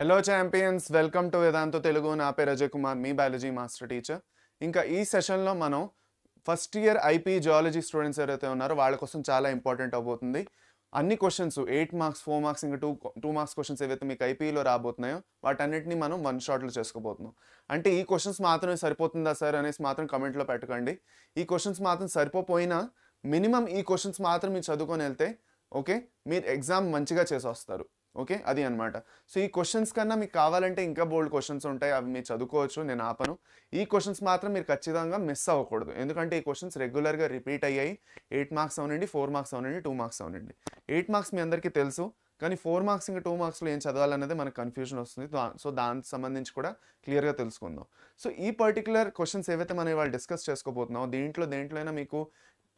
Hello champions welcome to Vedantu Telugu నా పేరు అజయ్ కుమార్ మీ బయాలజీ మాస్టర్ టీచర్ ఇంకా ఈ సెషన్లో మనం first year IP zoology students ఎవరైతే ఉన్నారో వాళ్ళ కోసం చాలా ఇంపార్టెంట్ అవబోతుంది అన్ని questions eight marks four marks ఇంకా టూ టూ మార్క్స్ క్వశ్చన్స్ ఏవైతే మీకు ఐపీలో రాబోతున్నాయో వాటన్నిటిని మనం వన్ షాట్లో చేసుకోబోతున్నాం అంటే ఈ క్వశ్చన్స్ మాత్రమే సరిపోతుందా సార్ అనేసి మాత్రం కమెంట్లో పెట్టకండి ఈ క్వశ్చన్స్ మాత్రం సరిపోయినా మినిమం ఈ క్వశ్చన్స్ మాత్రం మీరు చదువుకొని వెళ్తే ఓకే మీరు ఎగ్జామ్ మంచిగా చేసి వస్తారు ఓకే అది అనమాట సో ఈ క్వశ్చన్స్ కన్నా మీకు కావాలంటే ఇంకా బోల్డ్ క్వశ్చన్స్ ఉంటాయి అవి మీరు చదువుకోవచ్చు నేను ఆపను ఈ క్వశ్చన్స్ మాత్రం మీరు ఖచ్చితంగా మిస్ అవ్వకూడదు ఎందుకంటే ఈ క్వశ్చన్స్ రెగ్యులర్గా రిపీట్ అయ్యాయి ఎయిట్ మార్క్స్ అవునండి ఫోర్ మార్క్స్ అవునండి టూ మార్క్స్ అవునండి ఎయిట్ మార్క్స్ మీ అందరికీ తెలుసు కానీ ఫోర్ మార్క్స్ ఇంకా టూ మార్క్స్లో ఏం చదవాలన్నది మనకు కన్ఫ్యూజన్ వస్తుంది సో దానికి సంబంధించి కూడా క్లియర్గా తెలుసుకుందాం సో ఈ పర్టికులర్ క్వశ్చన్స్ ఏవైతే మనం ఇవాళ డిస్కస్ చేసుకోబోతున్నాం దీంట్లో దేంట్లో మీకు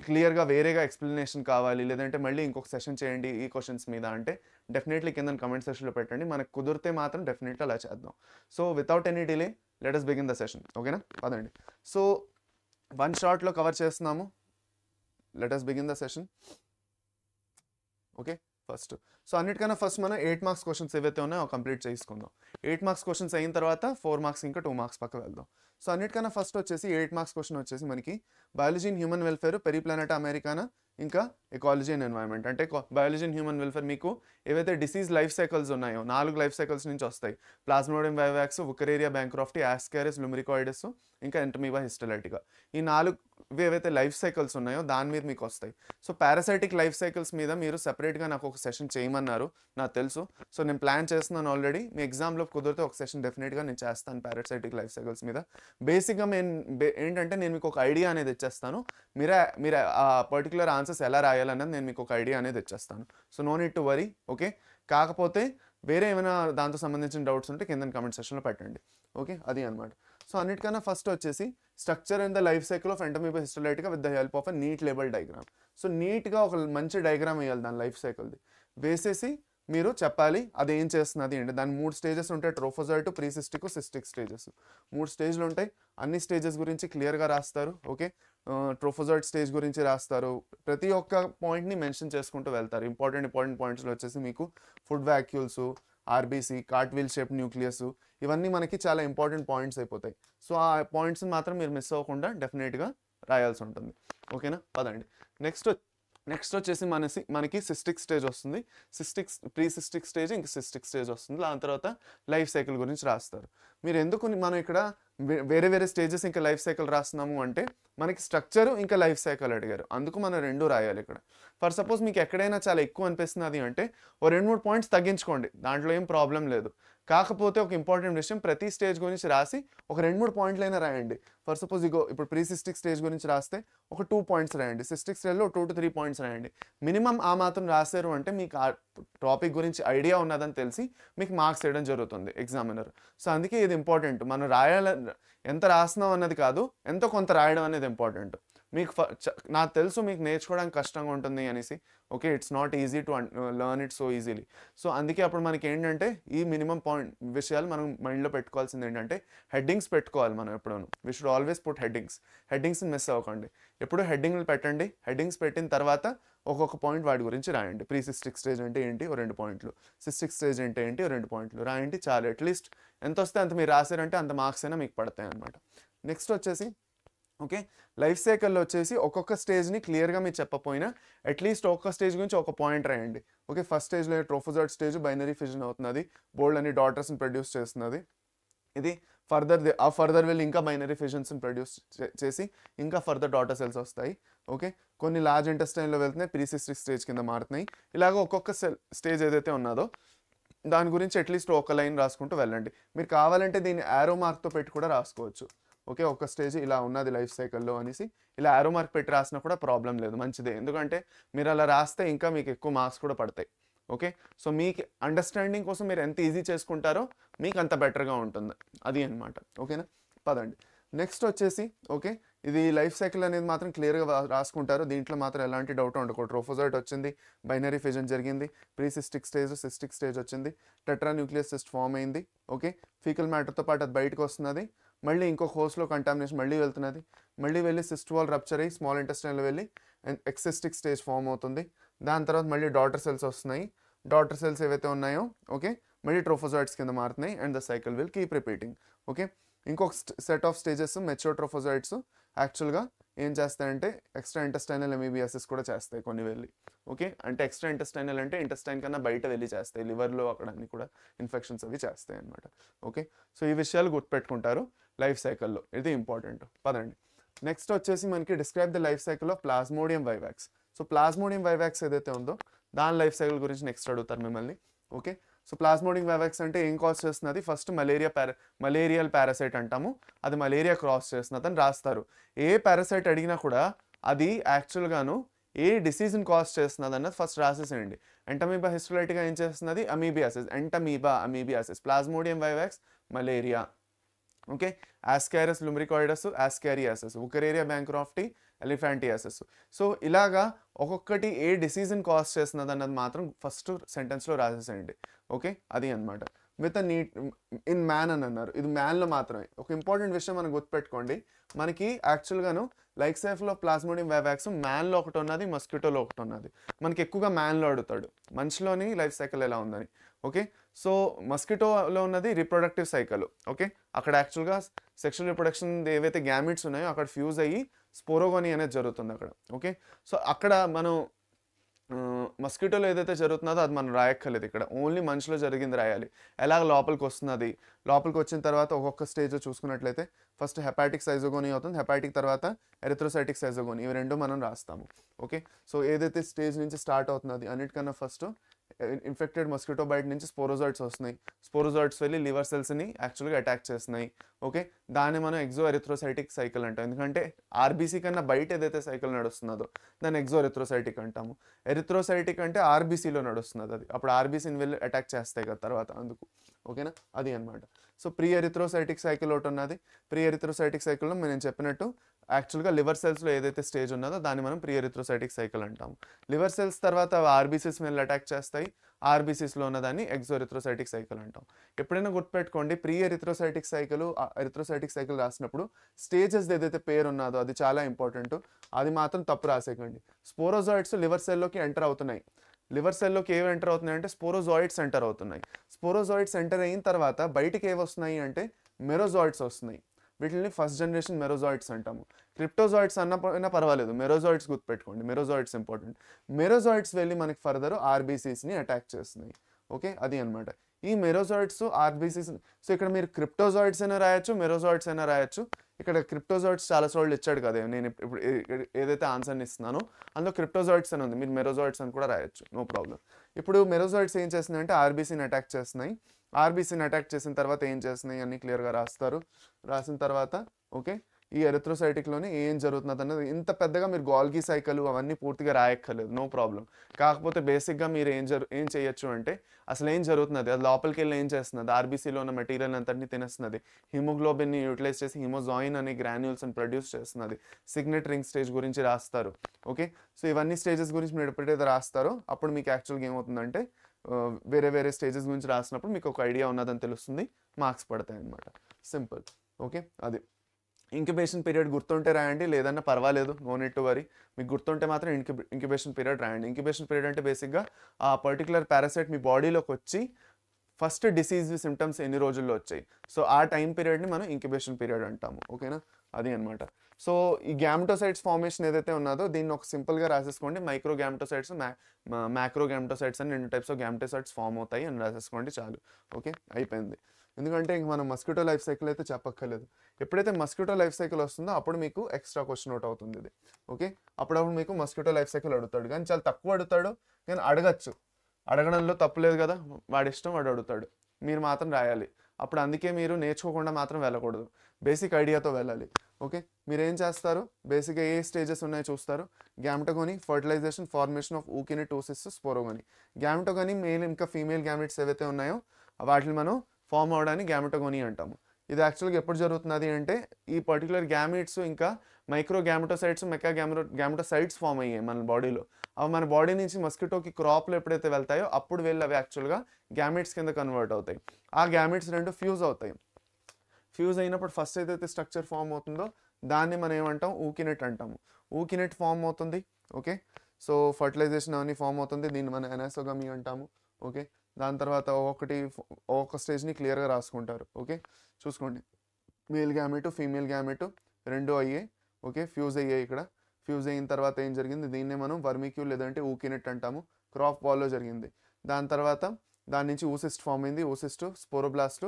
క్లియర్గా వేరేగా ఎక్స్ప్లెనేషన్ కావాలి లేదంటే మళ్ళీ ఇంకొక సెషన్ చేయండి ఈ క్వశ్చన్స్ మీద అంటే డెఫినెట్లీ కింద కమెంట్ సెషన్లో పెట్టండి మనకు కుదిరితే మాత్రం డెఫినెట్గా అలా చేద్దాం so without any delay let us begin the session ఓకేనా పదండి సో వన్ షార్ట్లో కవర్ చేస్తున్నాము let us begin the session okay first so అన్నిటికన్నా ఫస్ట్ మనం ఎయిట్ మార్క్స్ క్వశ్చన్స్ ఏవైతే ఉన్నాయో కంప్లీట్ చేసుకుందాం ఎయిట్ మార్క్స్ క్వశ్చన్స్ అయిన తర్వాత ఫోర్ మార్క్స్ ఇంకా టూ మార్క్స్ పక్క వెళ్దాం సో అన్నిటికన్నా ఫస్ట్ వచ్చేసి ఎయిట్ మార్క్స్ క్వశ్చన్ వచ్చేసి మనకి బయాలజీ ఇన్ హ్యూమన్ వెల్ఫేర్ ప్లానెట్ అమెరికానా ఇంకా ఎకాలజీ అండ్ ఎన్వైర్మెంట్ అంటే బయాలజీ అండ్ హ్యూమన్ వెల్ఫేర్ మీకు ఏవైతే డిసీజ్ లైఫ్ సైకిల్స్ ఉన్నాయో నాలుగు లైఫ్ సైకిల్స్ నుంచి వస్తాయి Plasmodium vivax Wuchereria bancrofti Ascaris lumbricoides ఇంకా ఎంటమీవా హిస్టలైటిగా ఈ నాలుగు ఏవైతే లైఫ్ సైకిల్స్ ఉన్నాయో దాని మీద మీకు వస్తాయి సో పారాసైటిక్ లైఫ్ సైకిల్స్ మీద మీరు సెపరేట్గా నాకు ఒక సెషన్ చేయమన్నారు నాకు తెలుసు సో నేను ప్లాన్ చేస్తున్నాను ఆల్రెడీ మీ ఎగ్జామ్లో కుదిరితే ఒక సెషన్ డెఫినెట్గా నేను చేస్తాను పారాసైటిక్ లైఫ్ సైకిల్స్ మీద బేసిక్గా నేను ఏంటంటే నేను మీకు ఒక ఐడియా అనేది ఇచ్చేస్తాను మీరే మీరు ఆ పర్టికులర్ ఆన్సర్స్ ఎలా రాయాలన్నది నేను మీకు ఒక ఐడియా అనేది ఇచ్చేస్తాను so no need to worry okay కాకపోతే వేరే ఏమైనా దాంతో సంబంధించిన డౌట్స్ ఉంటే కింద కమెంట్ సెషన్లో పెట్టండి ఓకే అది అనమాట సో అన్నిటికన్నా ఫస్ట్ వచ్చేసి structure and the life cycle of Entamoeba హిస్టలైట్గా with the help of a neat level diagram so నీట్గా ఒక మంచి డయాగ్రామ్ వేయాలి దాని లైఫ్ సైకిల్ది వేసేసి మీరు చెప్పాలి అది ఏం చేస్తున్నది ఏంటి దాని మూడు స్టేజెస్ ఉంటాయి టు ప్రీసిస్టిక్ సిస్టిక్ స్టేజెస్ మూడు స్టేజ్లు ఉంటాయి అన్ని స్టేజెస్ గురించి క్లియర్గా రాస్తారు ఓకే ట్రోఫోజాయిట్ స్టేజ్ గురించి రాస్తారు ప్రతి ఒక్క పాయింట్ని మెన్షన్ చేసుకుంటూ వెళ్తారు ఇంపార్టెంట్ ఇంపార్టెంట్ పాయింట్స్లో వచ్చేసి మీకు food vacuoles RBC cartwheel shape nucleus ఇవన్నీ మనకి చాలా ఇంపార్టెంట్ పాయింట్స్ అయిపోతాయి సో ఆ పాయింట్స్ మాత్రం మీరు మిస్ అవ్వకుండా డెఫినెట్గా రాయాల్సి ఉంటుంది ఓకేనా పదండి నెక్స్ట్ నెక్స్ట్ వచ్చేసి మనసి మనకి సిస్టిక్ స్టేజ్ వస్తుంది సిస్టిక్ ప్రీ సిస్టిక్ స్టేజ్ ఇంక సిస్టిక్ స్టేజ్ వస్తుంది దాని తర్వాత లైఫ్ సైకిల్ గురించి రాస్తారు మీరు ఎందుకు మనం ఇక్కడ వేరే వేరే స్టేజెస్ ఇంకా లైఫ్ సైకిల్ రాస్తున్నాము అంటే మనకి స్ట్రక్చర్ ఇంకా లైఫ్ సైకిల్ అడిగారు అందుకు మనం రెండు రాయాలి ఇక్కడ ఫర్ సపోజ్ మీకు ఎక్కడైనా చాలా ఎక్కువ అనిపిస్తున్నది అంటే ఓ రెండు మూడు పాయింట్స్ తగ్గించుకోండి దాంట్లో ఏం ప్రాబ్లం లేదు కాకపోతే ఒక ఇంపార్టెంట్ విషయం ప్రతి స్టేజ్ గురించి రాసి ఒక రెండు మూడు పాయింట్లు అయినా రాయండి ఫర్ సపోజ్ ఇగో ఇప్పుడు ప్రీ సిస్టిక్ స్టేజ్ గురించి రాస్తే ఒక టూ పాయింట్స్ రాయండి సిస్టిక్ స్టేజ్లో టూ టు త్రీ పాయింట్స్ రాయండి మినిమం ఆ మాత్రం రాశారు అంటే మీకు ఆ టాపిక్ గురించి ఐడియా ఉన్నదని తెలిసి మీకు మార్క్స్ వేయడం జరుగుతుంది ఎగ్జామినర్ సో అందుకే ఇది ఇంపార్టెంట్ మనం రాయాల ఎంత రాస్తున్నాం అన్నది కాదు ఎంతో కొంత రాయడం అనేది ఇంపార్టెంట్ మీకు నాకు తెలుసు మీకు నేర్చుకోవడానికి కష్టంగా ఉంటుంది అనేసి okay it's not easy to learn it so easily so అందుకే అప్పుడు మనకి ఏంటంటే ఈ మినిమం పాయింట్ విషయాలు మనం మైండ్లో పెట్టుకోవాల్సింది ఏంటంటే హెడ్డింగ్స్ పెట్టుకోవాలి మనం ఎప్పుడూ we should always put headings హెడ్డింగ్స్ని మిస్ అవ్వకండి ఎప్పుడు హెడ్డింగ్లు పెట్టండి హెడ్డింగ్స్ పెట్టిన తర్వాత ఒక్కొక్క పాయింట్ వాటి గురించి రాయండి ప్రీ సిస్టిక్ స్టేజ్ అంటే ఏంటి ఓ రెండు పాయింట్లు సిస్టిక్ స్టేజ్ అంటే ఏంటి ఓ రెండు పాయింట్లు రాయండి చాలు అట్లీస్ట్ ఎంత వస్తే అంత మీరు రాసారంటే అంత మార్క్స్ అయినా మీకు పడతాయి అనమాట నెక్స్ట్ వచ్చేసి ఓకే లైఫ్ సైకిల్లో వచ్చేసి ఒక్కొక్క స్టేజ్ని క్లియర్గా మీరు చెప్పపోయినా అట్లీస్ట్ ఒక్కొక్క స్టేజ్ గురించి ఒక పాయింట్ రాయండి ఓకే ఫస్ట్ స్టేజ్లో ట్రోఫోజాట్ స్టేజ్ బైనరీ ఫిజన్ అవుతున్నది బోల్డ్ అని డాటర్స్ని ప్రొడ్యూస్ చేస్తున్నది ఇది ఫర్దర్ ఆ ఫర్దర్ వెళ్ళి ఇంకా బైనరీ ఫిజన్స్ని ప్రొడ్యూస్ చేసి ఇంకా ఫర్దర్ డాటర్ సెల్స్ వస్తాయి ఓకే కొన్ని లార్జ్ ఇంటెస్టైన్లో వెళ్తున్నాయి ప్రీసిస్టిక్ స్టేజ్ కింద మారుతున్నాయి ఇలాగ ఒక్కొక్క సెల్ స్టేజ్ ఏదైతే ఉన్నదో దాని గురించి అట్లీస్ట్ ఒక లైన్ రాసుకుంటూ వెళ్ళండి మీరు కావాలంటే దీన్ని యారో మార్క్తో పెట్టి కూడా రాసుకోవచ్చు ఓకే ఒక స్టేజ్ ఇలా ఉన్నది లైఫ్ సైకిల్లో అనేసి ఇలా ఆరో మార్క్ పెట్టి రాసినా కూడా ప్రాబ్లం లేదు మంచిదే ఎందుకంటే మీరు అలా రాస్తే ఇంకా మీకు ఎక్కువ మార్క్స్ కూడా పడతాయి ఓకే సో మీకు అండర్స్టాండింగ్ కోసం మీరు ఎంత ఈజీ చేసుకుంటారో మీకు అంత బెటర్గా ఉంటుంది అది అనమాట ఓకేనా పదండి నెక్స్ట్ వచ్చేసి ఓకే ఇది లైఫ్ సైకిల్ అనేది మాత్రం క్లియర్గా రాసుకుంటారు దీంట్లో మాత్రం ఎలాంటి డౌట్ ఉండకూడదు ట్రోఫోజైట్ వచ్చింది బైనరీ ఫిజన్ జరిగింది pre cystic stage cystic stage వచ్చింది టెట్రా న్యూక్లియస్ సిస్ట్ ఫామ్ అయింది ఓకే ఫీకల్ మ్యాటర్తో పాటు అది బయటకు వస్తున్నది మళ్ళీ ఇంకొక హోస్లో కంటామినేషన్ మళ్ళీ వెళ్తున్నది మళ్ళీ వెళ్ళి సిస్ట్ వాల్ రప్చర్ అయ్యి స్మాల్ ఇంటెస్టైన్లో వెళ్ళి ఎక్సెస్టిక్ స్టేజ్ ఫామ్ అవుతుంది దాని తర్వాత మళ్ళీ డాటర్ సెల్స్ వస్తున్నాయి డాటర్ సెల్స్ ఏవైతే ఉన్నాయో ఓకే మళ్ళీ ట్రోఫోజాయిడ్స్ కింద మారుతున్నాయి and the cycle will keep repeating okay ఇంకొక set of stages mature trophozoites యాక్చువల్గా ఏం చేస్తాయంటే ఎక్స్ట్రా ఇంటెస్టైనల్ ఎంబీబీఎస్ఎస్ కూడా చేస్తాయి కొన్ని వెళ్ళి ఓకే అంటే ఎక్స్ట్రా ఇంటెస్టైనల్ అంటే ఇంటెస్టైన్ కన్నా బయట వెళ్ళి చేస్తాయి లివర్లో అక్కడ అన్ని కూడా ఇన్ఫెక్షన్స్ అవి చేస్తాయి అనమాట ఓకే సో ఈ విషయాలు గుర్తుపెట్టుకుంటారు లైఫ్ సైకిల్లో ఇది ఇంపార్టెంట్ పదండి నెక్స్ట్ వచ్చేసి మనకి describe the life cycle of Plasmodium vivax so Plasmodium vivax ఏదైతే ఉందో దాని లైఫ్ సైకిల్ గురించి నెక్స్ట్ అడుగుతారు మిమ్మల్ని ఓకే సో ప్లాస్మోడియం వైవాక్స్ అంటే ఏం కాస్ చేస్తున్నది first malaria para malarial parasite అంటాము అది మలేరియా క్రాస్ చేస్తున్నదని రాస్తారు ఏ పారాసైట్ అడిగినా కూడా అది యాక్చువల్గాను ఏ డిసీజ్ని కాస్ చేస్తున్నది అన్నది ఫస్ట్ రాసేసేయండి ఎంటమీబా హిస్టలైట్గా ఏం చేస్తున్నది amoebiasis Entamoeba amoebiasis Plasmodium vivax malaria okay Ascaris lumbricoides ascariasis Wuchereria bancrofti elephantiasis so ఇలాగా ఒక్కొక్కటి ఏ డిసీజన్ కాజ్ చేస్తున్నది అన్నది మాత్రం ఫస్ట్ సెంటెన్స్లో రాసేసేయండి ఓకే అది అనమాట with a neat in man అని అన్నారు ఇది మ్యాన్లో మాత్రమే ఒక ఇంపార్టెంట్ విషయం మనం గుర్తుపెట్టుకోండి మనకి యాక్చువల్గాను లైక్ సేఫ్లో ప్లాస్మోడియం వ్యాక్స్ మ్యాన్లో ఒకటి ఉన్నది మస్కిటోలో ఒకటి ఉన్నది మనకి ఎక్కువగా మ్యాన్లో అడుగుతాడు మనిషిలోని లైఫ్ సైకిల్ ఎలా ఉందని ఓకే సో మస్కిటోలో ఉన్నది రీప్రొడక్టివ్ సైకిల్ ఓకే అక్కడ యాక్చువల్గా సెక్షువల్ రీప్రొడక్షన్ ఏవైతే గ్యామిట్స్ ఉన్నాయో అక్కడ ఫ్యూజ్ అయ్యి స్పోరోగోని అనేది జరుగుతుంది అక్కడ ఓకే సో అక్కడ మనం మస్కిటోలో ఏదైతే జరుగుతున్నదో అది మనం రాయక్కర్లేదు ఇక్కడ ఓన్లీ మనిషిలో జరిగింది రాయాలి ఎలా లోపలికి వస్తున్నది లోపలికి వచ్చిన తర్వాత ఒక్కొక్క స్టేజ్ చూసుకున్నట్లయితే ఫస్ట్ హెపాటిక్ సైజోగోని అవుతుంది హెపాటిక్ తర్వాత ఎరిథ్రోసైటిక్ సైజోగోని ఇవి రెండు మనం రాస్తాము ఓకే సో ఏదైతే స్టేజ్ నుంచి స్టార్ట్ అవుతున్నది అన్నిటికన్నా ఫస్ట్ ఇన్ఫెక్టెడ్ మస్కిటో బైట్ నుంచి స్పోరోజాయిడ్స్ వస్తున్నాయి స్పోరోజాయిడ్స్ వెళ్ళి లివర్ సెల్స్ని యాక్చువల్గా అటాక్ చేస్తున్నాయి ఓకే దాన్ని మనం ఎగ్జో ఎరిథ్రోసైటిక్ సైకిల్ అంటాం ఎందుకంటే ఆర్బీసీ కన్నా బయట ఏదైతే సైకిల్ నడుస్తున్నదో దాన్ని ఎగ్జో ఎరిథ్రోసైటిక్ అంటాము ఎరిథ్రోసైటిక్ అంటే ఆర్బీసీలో నడుస్తున్నది అది అప్పుడు ఆర్బీసీని వెళ్ళి అటాక్ చేస్తాయి కదా తర్వాత అందుకు ఓకేనా అది అనమాట సో ప్రీ ఎరిథ్రోసైటిక్ సైకిల్ ఒకటి ఉన్నది ప్రీ ఎరిథ్రోసైటిక్ సైకిల్లో నేను చెప్పినట్టు యాక్చువల్గా లివర్ సెల్స్లో ఏదైతే స్టేజ్ ఉన్నదో దాన్ని మనం ప్రీ ఎరిథ్రోసైటిక్ సైకిల్ అంటాం లివర్ సెల్స్ తర్వాత అవి ఆర్బీసీస్ మీద అటాక్ చేస్తాయి ఆర్బీసీస్లో ఉన్నదాన్ని ఎగ్జోరిథ్రోసైటిక్ సైకిల్ అంటాం ఎప్పుడైనా గుర్తుపెట్టుకోండి pre erythrocytic cycle erythrocytic cycle రాసినప్పుడు స్టేజెస్ ఏదైతే పేరు ఉన్నదో అది చాలా ఇంపార్టెంట్ అది మాత్రం తప్పు రాసేయండి స్పోరోజాయిడ్స్ లివర్ సెల్లోకి ఎంటర్ అవుతున్నాయి లివర్ సెల్లోకి ఏవి ఎంటర్ అవుతున్నాయి అంటే స్పోరోజాయిడ్స్ ఎంటర్ అవుతున్నాయి స్పోరోజాయిడ్స్ ఎంటర్ అయిన తర్వాత బయటికి ఏవి వస్తున్నాయి అంటే మెరోజాయిడ్స్ వస్తున్నాయి వీటిని ఫస్ట్ జనరేషన్ మెరోజాయిడ్స్ అంటాము క్రిప్టోజాయిడ్స్ అన్నపోయినా పర్వాలేదు మెరోజాయిడ్స్ గుర్తుపెట్టుకోండి మెరోజాయిడ్స్ ఇంపార్టెంట్ మెరోజాయిడ్స్ వెళ్ళి మనకి ఫర్దర్ ఆర్బీసీస్ని అటాక్ చేస్తున్నాయి ఓకే అది అనమాట ఈ మెరోజాయిడ్స్ ఆర్బీసీస్ సో ఇక్కడ మీరు క్రిప్టోజాయిడ్స్ అయినా రాయొచ్చు మెరోజాయిడ్స్ అయినా రాయొచ్చు ఇక్కడ క్రిప్టోజాయిడ్స్ చాలా సోల్డ్ ఇచ్చాడు కదా నేను ఇప్పుడు ఏదైతే ఆన్సర్ని ఇస్తున్నానో అందులో క్రిప్టోజాయిడ్స్ అని ఉంది మీరు మెరోజాయిడ్స్ అని కూడా రాయొచ్చు నో ప్రాబ్లం ఇప్పుడు మెరోజాయిడ్స్ ఏం చేస్తున్నాయంటే ఆర్బీసీని అటాక్ చేస్తున్నాయి ఆర్బీసీని అటాక్ చేసిన తర్వాత ఏం చేస్తున్నాయి అన్నీ క్లియర్గా రాస్తారు రాసిన తర్వాత ఓకే ఈ ఎరిథ్రోసైటిక్లోనే ఏం జరుగుతున్నది అన్నది ఇంత పెద్దగా మీరు గోల్గీ సైకిల్ అవన్నీ పూర్తిగా రాయక్కర్లేదు నో ప్రాబ్లం కాకపోతే బేసిక్గా మీరు ఏం జరు ఏం చేయొచ్చు అంటే అసలు ఏం జరుగుతున్నది అది లోపలికి వెళ్ళి ఏం చేస్తున్నది ఆర్బీసీలో ఉన్న మెటీరియల్ అంతటిని తినేస్తున్నది హిమోగ్లోబిన్ని యూటిలైజ్ చేసి హిమోజాయిన్ అనే గ్రాన్యూల్స్ని ప్రొడ్యూస్ చేస్తున్నది సిగ్నెట్ రింగ్ స్టేజ్ గురించి రాస్తారు ఓకే సో ఇవన్నీ స్టేజెస్ గురించి మీరు ఎప్పుడైతే రాస్తారో అప్పుడు మీకు యాక్చువల్గా ఏమవుతుందంటే వేరే వేరే స్టేజెస్ గురించి రాసినప్పుడు మీకు ఒక ఐడియా ఉన్నదని తెలుస్తుంది మార్క్స్ పడతాయి అనమాట సింపుల్ ఓకే అది ఇంక్యుబేషన్ పీరియడ్ గుర్తుంటే రాయండి లేదన్నా పర్వాలేదు నో నెట్ టు వరీ మీకు గుర్తుంటే మాత్రం ఇంక్యు ఇంక్యుబేషన్ పీరియడ్ రాయండి ఇంక్యుబేషన్ పీరియడ్ అంటే బేసిక్గా ఆ పర్టికులర్ పారాసైట్ మీ బాడీలోకి వచ్చి ఫస్ట్ డిసీజ్ సిమ్టమ్స్ ఎన్ని రోజుల్లో వచ్చాయి సో ఆ టైం పీరియడ్ని మనం ఇంక్యుబేషన్ పీరియడ్ అంటాము ఓకేనా అది అనమాట సో ఈ గ్యామ్టోసైట్స్ ఫార్మేషన్ ఏదైతే ఉన్నదో దీన్ని ఒక సింపుల్గా రాసేసుకోండి మైక్రో మ్యా మ్యాక్రో గ్యామ్టోసైట్స్ అని రెండు టైప్స్ ఆఫ్ గ్యామ్టోసైట్స్ ఫామ్ అవుతాయి అని రాసేసుకోండి చాలు ఓకే అయిపోయింది ఎందుకంటే ఇంక మనం మస్కిటో లైఫ్ సైకిల్ అయితే చెప్పక్కర్లేదు ఎప్పుడైతే మస్కిటో లైఫ్ సైకిల్ వస్తుందో అప్పుడు మీకు ఎక్స్ట్రా క్వశ్చన్ అవుట్ అవుతుంది ఇది ఓకే అప్పుడప్పుడు మీకు మస్కిటో లైఫ్ సైకిల్ అడుగుతాడు కానీ చాలా తక్కువ అడుగుతాడు కానీ అడగచ్చు అడగడంలో తప్పులేదు కదా వాడి ఇష్టం వాడు అడుగుతాడు మీరు మాత్రం రాయాలి అప్పుడు అందుకే మీరు నేర్చుకోకుండా మాత్రం వెళ్ళకూడదు బేసిక్ ఐడియాతో వెళ్ళాలి ఓకే మీరు ఏం చేస్తారు బేసిక్గా ఏ స్టేజెస్ ఉన్నాయో చూస్తారు గ్యామిటోగోని ఫర్టిలైజేషన్ ఫార్మేషన్ ఆఫ్ ఊకిని టోసిస్ స్పోరోగోని గ్యామిటోగోని మెయిన్ ఇంకా ఫీమేల్ గ్యామెట్స్ ఏవైతే ఉన్నాయో వాటిని మనం ఫామ్ అవడాన్ని గ్యామెటోగోనియా అంటాము ఇది యాక్చువల్గా ఎప్పుడు జరుగుతున్నది అంటే ఈ పర్టికులర్ గ్యామిట్స్ ఇంకా మైక్రో గ్యామెటోసైడ్స్ మెకా గ్యామెటో గ్యామెటోసైడ్స్ ఫామ్ అయ్యాయి మన బాడీలో అవి మన బాడీ నుంచి మస్కిటోకి క్రాప్లు ఎప్పుడైతే వెళ్తాయో అప్పుడు వెళ్ళి అవి యాక్చువల్గా గ్యామిట్స్ కింద కన్వర్ట్ అవుతాయి ఆ గ్యామిట్స్ రెండు ఫ్యూజ్ అవుతాయి ఫ్యూజ్ అయినప్పుడు ఫస్ట్ ఏదైతే స్ట్రక్చర్ ఫామ్ అవుతుందో దాన్ని మనం ఏమంటాం ఊకినెట్ అంటాము ఊకినెట్ ఫామ్ అవుతుంది ఓకే సో ఫర్టిలైజేషన్ అవన్నీ ఫామ్ అవుతుంది దీన్ని మనం ఎనాసోగమి అంటాము ఓకే దాని తర్వాత ఒక్కొక్కటి ఒక్కొక్క స్టేజ్ని క్లియర్గా రాసుకుంటారు ఓకే చూసుకోండి మేల్ గ్యామెటు ఫీమేల్ గ్యామెటు రెండు అయ్యాయి ఓకే ఫ్యూజ్ అయ్యాయి ఇక్కడ ఫ్యూజ్ అయిన తర్వాత ఏం జరిగింది దీన్నే మనం వర్మిక్యూ లేదంటే ఊకినట్టు అంటాము క్రాప్ వాల్లో జరిగింది దాని తర్వాత దాని నుంచి ఊసిస్ట్ ఫామ్ అయింది ఊసిస్ట్ స్పోరోబ్లాస్ట్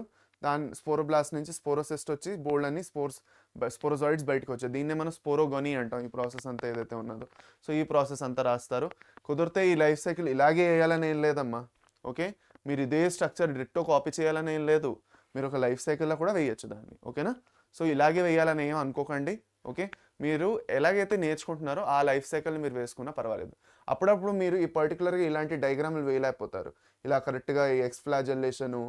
దాని స్పోరోబ్లాస్ట్ నుంచి స్పోరోసిస్ట్ వచ్చి బోల్డ్ అని స్పోర్స్ స్పోరోజాయిడ్స్ బయటకు వచ్చాయి దీన్నే మనం స్పోరోగొని అంటాం ఈ ప్రాసెస్ అంతా ఏదైతే ఉన్నదో సో ఈ ప్రాసెస్ అంతా రాస్తారు కుదిరితే ఈ లైఫ్ సైకిల్ ఇలాగే వేయాలని ఏం లేదమ్మా ఓకే మీరు ఇదే స్ట్రక్చర్ డిట్టో కాపీ చేయాలని ఏం లేదు మీరు ఒక లైఫ్ సైకిల్లో కూడా వేయచ్చు దాన్ని ఓకేనా సో ఇలాగే వేయాలని ఏం అనుకోకండి ఓకే మీరు ఎలాగైతే నేర్చుకుంటున్నారో ఆ లైఫ్ సైకిల్ని మీరు వేసుకున్నా పర్వాలేదు అప్పుడప్పుడు మీరు ఈ పర్టికులర్గా ఇలాంటి డయాగ్రామ్లు వేయలేకపోతారు ఇలా కరెక్ట్గా ఈ ఎక్స్ఫ్లాజల్లేషను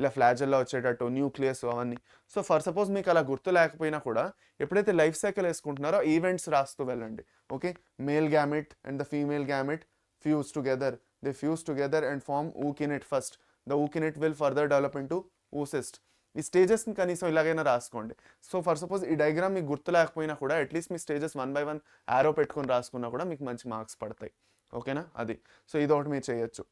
ఇలా ఫ్లాజల్లో వచ్చేటట్టు న్యూక్లియస్ అవన్నీ సో ఫర్ సపోజ్ మీకు అలా గుర్తు లేకపోయినా కూడా ఎప్పుడైతే లైఫ్ సైకిల్ వేసుకుంటున్నారో ఈవెంట్స్ రాస్తూ వెళ్ళండి okay male gamete and the female gamete fuse together They fuse together and form ookinate first. The ookinate will further develop into oocyst. ఈ స్టేజెస్ని కనీసం ఇలాగైనా రాసుకోండి సో ఫర్ సపోజ్ ఈ డయాగ్రామ్ మీకు గుర్తు లేకపోయినా కూడా అట్లీస్ట్ మీ stages one by one arrow పెట్టుకొని రాసుకున్నా కూడా మీకు మంచి మార్క్స్ పడతాయి ఓకేనా అది సో ఇది ఒకటి మీరు చేయొచ్చు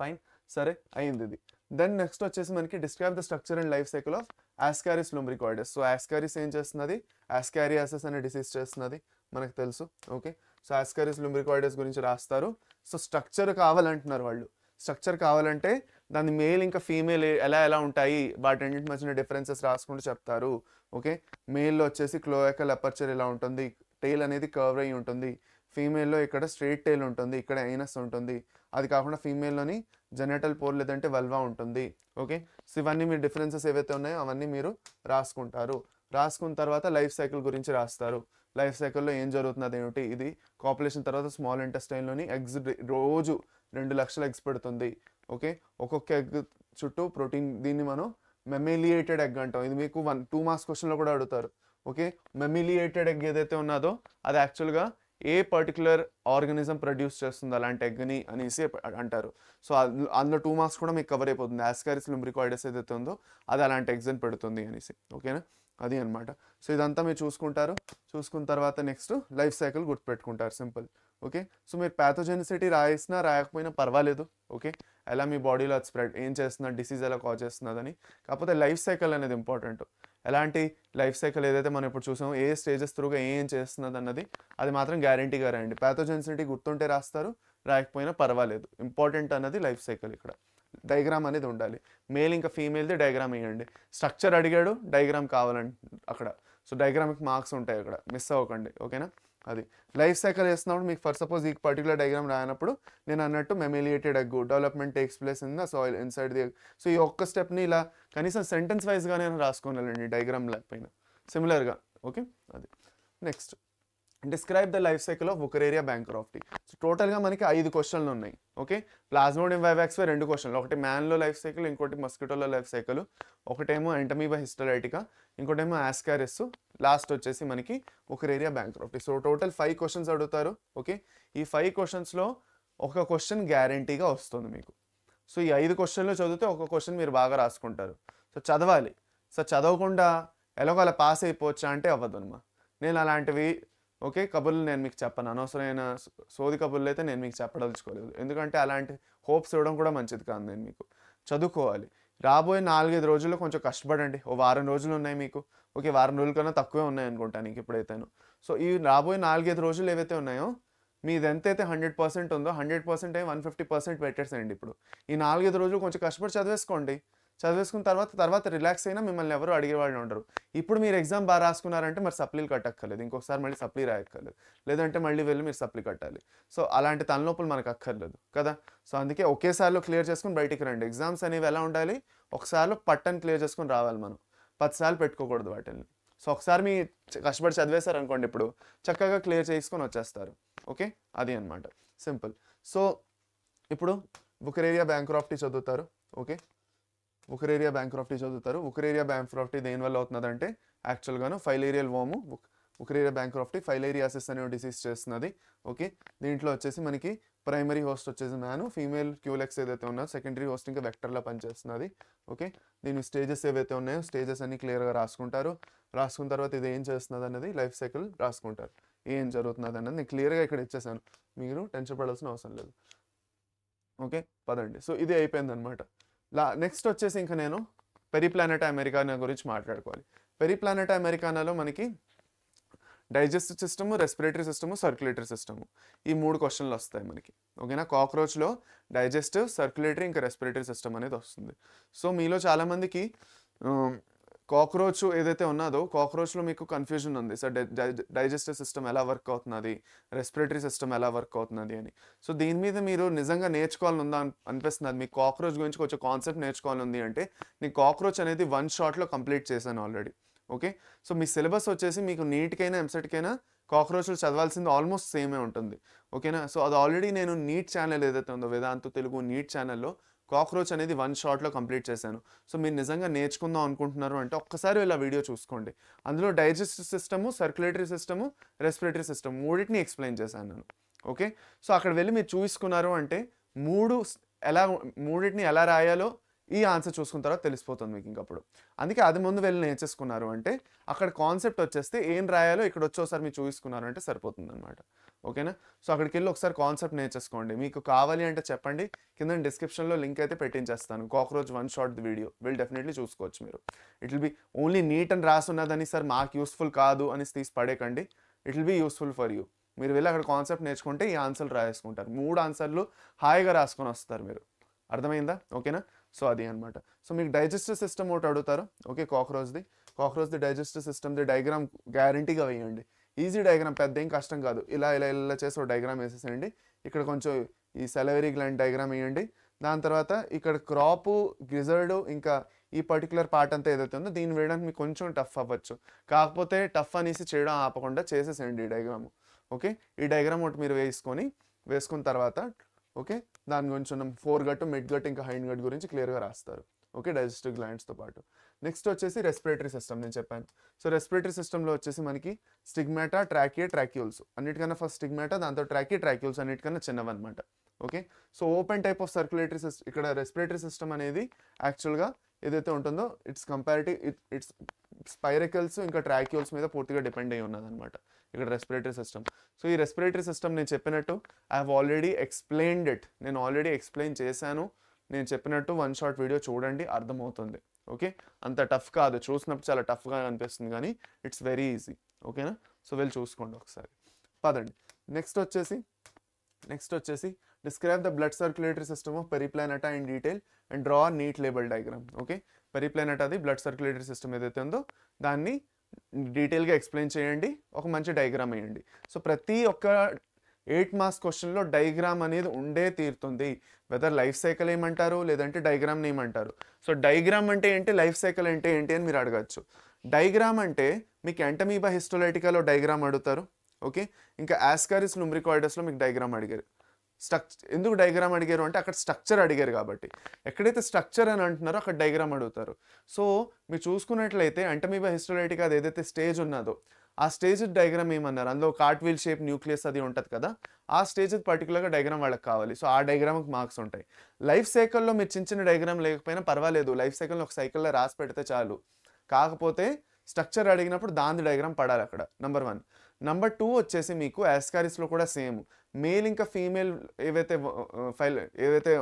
ఫైన్ సరే అయింది ఇది దెన్ నెక్స్ట్ వచ్చేసి మనకి describe the structure and life cycle of Ascaris lumbricoides so Ascaris ఏం చేస్తున్నది యాస్కారియాసెస్ అనే డిసీజ్ చేస్తున్నది మనకు తెలుసు ఓకే సో యాస్కారిస్ లుంబ్రికాయిడెస్ గురించి రాస్తారు సో స్ట్రక్చర్ కావాలంటున్నారు వాళ్ళు స్ట్రక్చర్ కావాలంటే దాని మేల్ ఇంకా ఫీమేల్ ఎలా ఎలా ఉంటాయి వాటి రెండింటి మధ్యన డిఫరెన్సెస్ రాసుకుంటూ చెప్తారు ఓకే మేల్లో వచ్చేసి క్లోయకల్ అపర్చర్ ఇలా ఉంటుంది టెయిల్ అనేది కవర్ అయి ఉంటుంది ఫీమేల్లో ఇక్కడ స్ట్రేట్ టైల్ ఉంటుంది ఇక్కడ ఐనస్ ఉంటుంది అది కాకుండా ఫీమేల్లోని జనరేటల్ పోర్ లేదంటే వల్వా ఉంటుంది ఓకే సో ఇవన్నీ మీరు డిఫరెన్సెస్ ఏవైతే ఉన్నాయో అవన్నీ మీరు రాసుకుంటారు రాసుకున్న తర్వాత లైఫ్ సైకిల్ గురించి రాస్తారు లైఫ్ సైకిల్లో ఏం జరుగుతున్నది ఏమిటి ఇది కాపులేషన్ తర్వాత స్మాల్ ఇంటెస్టైన్లోని ఎగ్స్ రోజు రెండు లక్షల ఎగ్స్ పెడుతుంది ఓకే ఒక్కొక్క ఎగ్ చుట్టూ ప్రోటీన్ దీన్ని మనం మెమిలియేటెడ్ ఎగ్ అంటాం ఇది మీకు వన్ టూ మార్క్స్ క్వశ్చన్లో కూడా అడుగుతారు ఓకే మెమిలియేటెడ్ ఎగ్ ఏదైతే ఉన్నదో అది యాక్చువల్గా ఏ పర్టికులర్ ఆర్గానిజం ప్రొడ్యూస్ చేస్తుంది అలాంటి ఎగ్ని అనేసి అంటారు సో అందులో టూ మార్క్స్ కూడా మీకు కవర్ అయిపోతుంది యాస్కారిస్ లింబ్రికాయిడస్ ఏదైతే ఉందో అది అలాంటి ఎగ్స్ని పెడుతుంది అనేసి ఓకేనా అది అనమాట సో ఇదంతా మీరు చూసుకుంటారు చూసుకున్న తర్వాత నెక్స్ట్ లైఫ్ సైకిల్ గుర్తుపెట్టుకుంటారు సింపుల్ ఓకే సో మీరు ప్యాథోజెనిసిటీ రాసినా రాయకపోయినా పర్వాలేదు ఓకే ఎలా మీ బాడీలో అది స్ప్రెడ్ ఏం చేస్తున్నా డిసీజ్ ఎలా కాజ్ చేస్తున్నదని కాకపోతే లైఫ్ సైకిల్ అనేది ఇంపార్టెంట్ ఎలాంటి లైఫ్ సైకిల్ ఏదైతే మనం ఇప్పుడు చూసామో ఏ స్టేజెస్ త్రూగా ఏం చేస్తున్నది అన్నది అది మాత్రం గ్యారంటీగా రాయండి ప్యాథోజెనిసిటీ గుర్తుంటే రాస్తారు రాయకపోయినా పర్వాలేదు ఇంపార్టెంట్ అన్నది లైఫ్ సైకిల్ ఇక్కడ డైగ్రామ్ అనేది ఉండాలి మేల్ ఇంకా ఫీమేల్ది డైగ్రామ్ వేయండి స్ట్రక్చర్ అడిగాడు డైగ్రామ్ కావాలండి అక్కడ సో డైగ్రామిక్ మార్క్స్ ఉంటాయి అక్కడ మిస్ అవ్వకండి ఓకేనా అది లైఫ్ సైకిల్ వేస్తున్నప్పుడు మీకు ఫర్ సపోజ్ ఈ పర్టికులర్ డయాగ్రామ్ రాయినప్పుడు నేను అన్నట్టు mammillated egg development takes place in the soil inside the so ఈ ఒక్క స్టెప్ని ఇలా కనీసం సెంటెన్స్ వైజ్గా నేను రాసుకోనాలండి డయాగ్రామ్ లేకపోయినా సిమిలర్గా ఓకే అది next describe the life cycle of బ్యాంక్ బ్యాంక్రాఫ్టీ సో టోటల్గా మనకి ఐదు క్వశ్చన్లు ఉన్నాయి ఓకే ప్లాస్మోడియం వైవాక్స్ రెండు క్వశ్చన్లు ఒకటి మ్యాన్లో లైఫ్ సైకిల్ ఇంకోటి మస్కిటోలో లైఫ్ సైకిల్ ఒకటేమో ఎంటమీబా హిస్టలైటికా ఇంకోటేమో ఆస్కారిస్ లాస్ట్ వచ్చేసి మనకి bancrofti so total five questions అడుగుతారు ఓకే ఈ ఫైవ్ క్వశ్చన్స్లో ఒక క్వశ్చన్ గ్యారంటీగా వస్తుంది మీకు సో ఈ ఐదు క్వశ్చన్లు చదివితే ఒక క్వశ్చన్ మీరు బాగా రాసుకుంటారు సో చదవాలి సో చదవకుండా ఎలాగో అలా పాస్ అయిపోవచ్చా అంటే అవ్వదు అనమా నేను అలాంటివి ఓకే కబుర్లు నేను మీకు చెప్పను అనవసరమైన సోది కబుర్లు అయితే నేను మీకు చెప్పదలుచుకోలేదు ఎందుకంటే అలాంటి హోప్స్ ఇవ్వడం కూడా మంచిది కాదు నేను మీకు చదువుకోవాలి రాబోయే నాలుగైదు రోజుల్లో కొంచెం కష్టపడండి ఓ వారం రోజులు ఉన్నాయి మీకు ఓకే వారం రోజుల కన్నా తక్కువే ఉన్నాయి అనుకుంటాను నీకు ఎప్పుడైతేను సో ఈ రాబోయే నాలుగైదు రోజులు ఏవైతే ఉన్నాయో మీది ఎంతైతే హండ్రెడ్ పర్సెంట్ ఉందో హండ్రెడ్ పర్సెంట్ అయ్యి వన్ ఫిఫ్టీ పర్సెంట్ పెట్టేసేయండి ఇప్పుడు ఈ నాలుగైదు రోజులు కొంచెం కష్టపడి చదివేసుకోండి చదివేసుకున్న తర్వాత తర్వాత రిలాక్స్ అయినా మిమ్మల్ని ఎవరు అడిగేవాళ్ళు ఉండరు ఇప్పుడు మీరు ఎగ్జామ్ బాగా రాసుకున్నారంటే మరి సప్లీలు కట్టక్కర్లేదు ఇంకొకసారి మళ్ళీ సప్లీ రాయక్కర్లేదు లేదంటే మళ్ళీ వెళ్ళి మీరు సప్లీ కట్టాలి సో అలాంటి తలనొప్పులు మనకు అక్కర్లేదు కదా సో అందుకే ఒకేసారిలో క్లియర్ చేసుకుని బయటికి రండి ఎగ్జామ్స్ అనేవి ఎలా ఉండాలి ఒకసారిలో పట్టని క్లియర్ చేసుకుని రావాలి మనం పదిసార్లు పెట్టుకోకూడదు వాటిని సో ఒకసారి మీ కష్టపడి చదివేశారు అనుకోండి ఇప్పుడు చక్కగా క్లియర్ చేసుకొని వచ్చేస్తారు ఓకే అది అనమాట సింపుల్ సో ఇప్పుడు బుకరేరియా బ్యాంక్రాఫ్టీ చదువుతారు ఓకే ఉకరేరియా బ్యాంక్రాఫ్టీ చదువుతారు ఉకరేరియా బ్యాంక్రాఫ్టీ దేనివల్ల అంటే యాక్చువల్గాను filarial worm Wuchereria bancrofti filariasis అనే డిసీజ్ చేస్తున్నది ఓకే దీంట్లో వచ్చేసి మనకి ప్రైమరీ హోస్ట్ వచ్చేసి మ్యాను ఫీమేల్ క్యూలెక్స్ ఏదైతే ఉన్నా సెకండరీ హోస్ట్ ఇంకా వెక్టర్లో పనిచేస్తున్నది ఓకే దీని స్టేజెస్ ఏవైతే ఉన్నాయో స్టేజెస్ అన్ని క్లియర్గా రాసుకుంటారు రాసుకున్న తర్వాత ఇది ఏం చేస్తున్నది అనేది లైఫ్ సైకిల్ రాసుకుంటారు ఏం జరుగుతున్నది అన్నది నేను క్లియర్గా ఇక్కడ ఇచ్చేసాను మీరు టెన్షన్ పడాల్సిన అవసరం లేదు ఓకే పదండి సో ఇది అయిపోయింది అనమాట లా నెక్స్ట్ వచ్చేసి ఇంకా నేను పెరిప్లానెటా అమెరికానా గురించి మాట్లాడుకోవాలి పెరిప్లానెట్ అమెరికానాలో మనకి digestive system respiratory system circulatory system ఈ మూడు క్వశ్చన్లు వస్తాయి మనకి ఓకేనా కాక్రోచ్లో డైజెస్టివ్ సర్క్యులేటరీ ఇంకా రెస్పిరేటరీ సిస్టమ్ అనేది వస్తుంది సో మీలో చాలామందికి కాక్రోచ్ ఏదైతే ఉన్నదో కాక్రోచ్లో మీకు కన్ఫ్యూజన్ ఉంది సార్ డైజెస్టివ్ సిస్టమ్ ఎలా వర్క్ అవుతున్నది రెస్పిరేటరీ సిస్టమ్ ఎలా వర్క్ అవుతున్నది అని సో దీని మీద మీరు నిజంగా నేర్చుకోవాలని ఉందా అనిపిస్తుంది మీకు కాక్రోచ్ గురించి కొంచెం కాన్సెప్ట్ నేర్చుకోవాలని ఉంది అంటే నేను కాక్రోచ్ అనేది వన్ షాట్లో కంప్లీట్ చేశాను ఆల్రెడీ ఓకే సో మీ సిలబస్ వచ్చేసి మీకు నీట్కైనా ఎంసెట్కైనా కాక్రోచ్లు చదవాల్సింది ఆల్మోస్ట్ సేమే ఉంటుంది ఓకేనా సో అది ఆల్రెడీ నేను నీట్ ఛానల్ ఏదైతే ఉందో వేదాంత తెలుగు నీట్ ఛానల్లో కాక్రోచ్ అనేది వన్ షాట్లో కంప్లీట్ చేశాను సో మీరు నిజంగా నేర్చుకుందాం అనుకుంటున్నారు అంటే ఒక్కసారి ఇలా వీడియో చూసుకోండి అందులో digestive system circulatory system respiratory system మూడింటిని ఎక్స్ప్లెయిన్ చేశాను నేను ఓకే సో అక్కడ వెళ్ళి మీరు చూసుకున్నారు అంటే మూడు ఎలా మూడింటిని ఎలా రాయాలో ఈ ఆన్సర్ చూసుకున్న తర్వాత తెలిసిపోతుంది మీకు ఇంకప్పుడు అందుకే అది ముందు వెళ్ళి నేర్చేసుకున్నారు అంటే అక్కడ కాన్సెప్ట్ వచ్చేస్తే ఏం రాయాలో ఇక్కడ వచ్చేసారి మీరు చూసుకున్నారు అంటే సరిపోతుంది అనమాట ఓకేనా సో అక్కడికి వెళ్ళి ఒకసారి కాన్సెప్ట్ నేర్చేసుకోండి మీకు కావాలి అంటే చెప్పండి కింద డిస్క్రిప్షన్లో లింక్ అయితే పెట్టించేస్తాను cockroach one shot the video will definitely చూసుకోవచ్చు మీరు it will be only NEET అని రాసున్నదని సార్ మాకు యూస్ఫుల్ కాదు అని తీసి పడేకండి it will be useful for you మీరు వెళ్ళి అక్కడ కాన్సెప్ట్ నేర్చుకుంటే ఈ ఆన్సర్లు రాసుకుంటారు మూడు ఆన్సర్లు హాయిగా రాసుకొని వస్తారు మీరు అర్థమైందా ఓకేనా సో అది అనమాట సో మీకు డైజెస్టివ్ సిస్టమ్ ఒకటి అడుగుతారు ఓకే కాక్రోచ్ది కాక్రోచ్ది డైజెస్టివ్ సిస్టమ్ది డయాగ్రామ్ గ్యారంటీగా వేయండి ఈజీ డయాగ్రామ్ పెద్ద ఏం కష్టం కాదు ఇలా ఇలా ఇలా చేసి ఒక డయాగ్రామ్ వేసేసేయండి ఇక్కడ కొంచెం ఈ సెలవరీ గ్లాండ్ డయాగ్రామ్ వేయండి దాని తర్వాత ఇక్కడ క్రాపు గిజర్డు ఇంకా ఈ పర్టికులర్ పార్ట్ అంతా ఏదైతే ఉందో దీన్ని వేయడానికి మీకు కొంచెం టఫ్ అవ్వచ్చు కాకపోతే టఫ్ అనేసి చేయడం ఆపకుండా చేసేసేయండి ఈ డయాగ్రామ్ ఓకే ఈ డయాగ్రామ్ ఒకటి మీరు వేసుకొని వేసుకున్న తర్వాత ఓకే దాని గురించి ఉన్న ఫోర్ గట్టు మిడ్ గట్టు ఇంకా హైండ్ గట్ గురించి క్లియర్గా రాస్తారు ఓకే డైజెస్టివ్ గ్లాండ్స్తో పాటు నెక్స్ట్ వచ్చేసి రెస్పిరేటరీ సిస్టమ్ నేను చెప్పాను సో రెస్పిరేటరీ సిస్టమ్లో వచ్చేసి మనకి స్టిగ్మేటా ట్రాకియా ట్రాక్యూల్స్ అన్నిటికన్నా ఫస్ట్ స్టిగ్మేటా దాంతో ట్రాకి ట్రాక్యూల్స్ అన్నిటికన్నా చిన్నవన్నమాట okay so open type of circulatory system ఇక్కడ రెస్పిరేటరీ సిస్టమ్ అనేది యాక్చువల్గా ఏదైతే ఉంటుందో ఇట్స్ కంపారిటివ్ ఇట్స్ స్పైరకల్స్ ఇంకా ట్రాక్యూల్స్ మీద పూర్తిగా డిపెండ్ ఉన్నది ఉన్నదనమాట ఇక్కడ రెస్పిరేటరీ సిస్టమ్ సో ఈ రెస్పిరేటరీ సిస్టమ్ నేను చెప్పినట్టు I have already explained it నేను ఆల్రెడీ ఎక్స్ప్లెయిన్ చేశాను నేను చెప్పినట్టు వన్ షార్ట్ వీడియో చూడండి అర్థమవుతుంది ఓకే అంత టఫ్ కాదు చూసినప్పుడు చాలా టఫ్గా అనిపిస్తుంది కానీ ఇట్స్ వెరీ ఈజీ ఓకేనా సో వెళ్ళి చూసుకోండి ఒకసారి పదండి నెక్స్ట్ వచ్చేసి నెక్స్ట్ వచ్చేసి describe the blood circulatory system of Periplaneta in detail and draw neat label diagram okay Periplaneta అది బ్లడ్ సర్క్యులేటరీ సిస్టమ్ ఏదైతే ఉందో దాన్ని డీటెయిల్గా ఎక్స్ప్లెయిన్ చేయండి ఒక మంచి డయాగ్రామ్ వేయండి సో ప్రతి ఒక్క ఎయిట్ మార్క్స్ క్వశ్చన్లో డైగ్రామ్ అనేది ఉండే తీరుతుంది వెదర్ లైఫ్ సైకిల్ ఏమంటారు లేదంటే డైగ్రామ్ ఏమంటారు సో డైగ్రామ్ అంటే ఏంటి లైఫ్ సైకిల్ అంటే ఏంటి అని మీరు అడగచ్చు డైగ్రామ్ అంటే మీకు ఎంటమీబా హిస్టోలైటికాలో డైగ్రామ్ అడుగుతారు ఓకే ఇంకా యాస్కారిస్ నుమ్రికాయిడస్లో మీకు డైగ్రామ్ అడిగారు స్ట్రక్ ఎందుకు డైగ్రామ్ అడిగారు అంటే అక్కడ స్ట్రక్చర్ అడిగారు కాబట్టి ఎక్కడైతే స్ట్రక్చర్ అని అంటున్నారో అక్కడ డైగ్రామ్ అడుగుతారు సో మీరు చూసుకున్నట్లయితే అంటమీబా హిస్టోలైటికా అది ఏదైతే స్టేజ్ ఉన్నదో ఆ స్టేజ్ డయాగ్రామ్ ఏమన్నారు అందులో కార్ట్ వీల్ షేప్ న్యూక్లియస్ అది ఉంటుంది కదా ఆ స్టేజ్ పర్టికులర్గా డయాగ్రామ్ వాళ్ళకి కావాలి సో ఆ డయాగ్రామ్కి మార్క్స్ ఉంటాయి లైఫ్ సైకిల్లో మీరు చిన్న చిన్న డయాగ్రామ్ లేకపోయినా పర్వాలేదు లైఫ్ సైకిల్లో ఒక సైకిల్లో రాసి పెడితే చాలు కాకపోతే స్ట్రక్చర్ అడిగినప్పుడు దాని డయాగ్రామ్ పడాలి అక్కడ నెంబర్ వన్ నెంబర్ టూ వచ్చేసి మీకు యాస్కారిస్లో కూడా సేమ్ మేల్ ఇంకా ఫీమేల్ ఏవైతే ఫైల్ ఏవైతే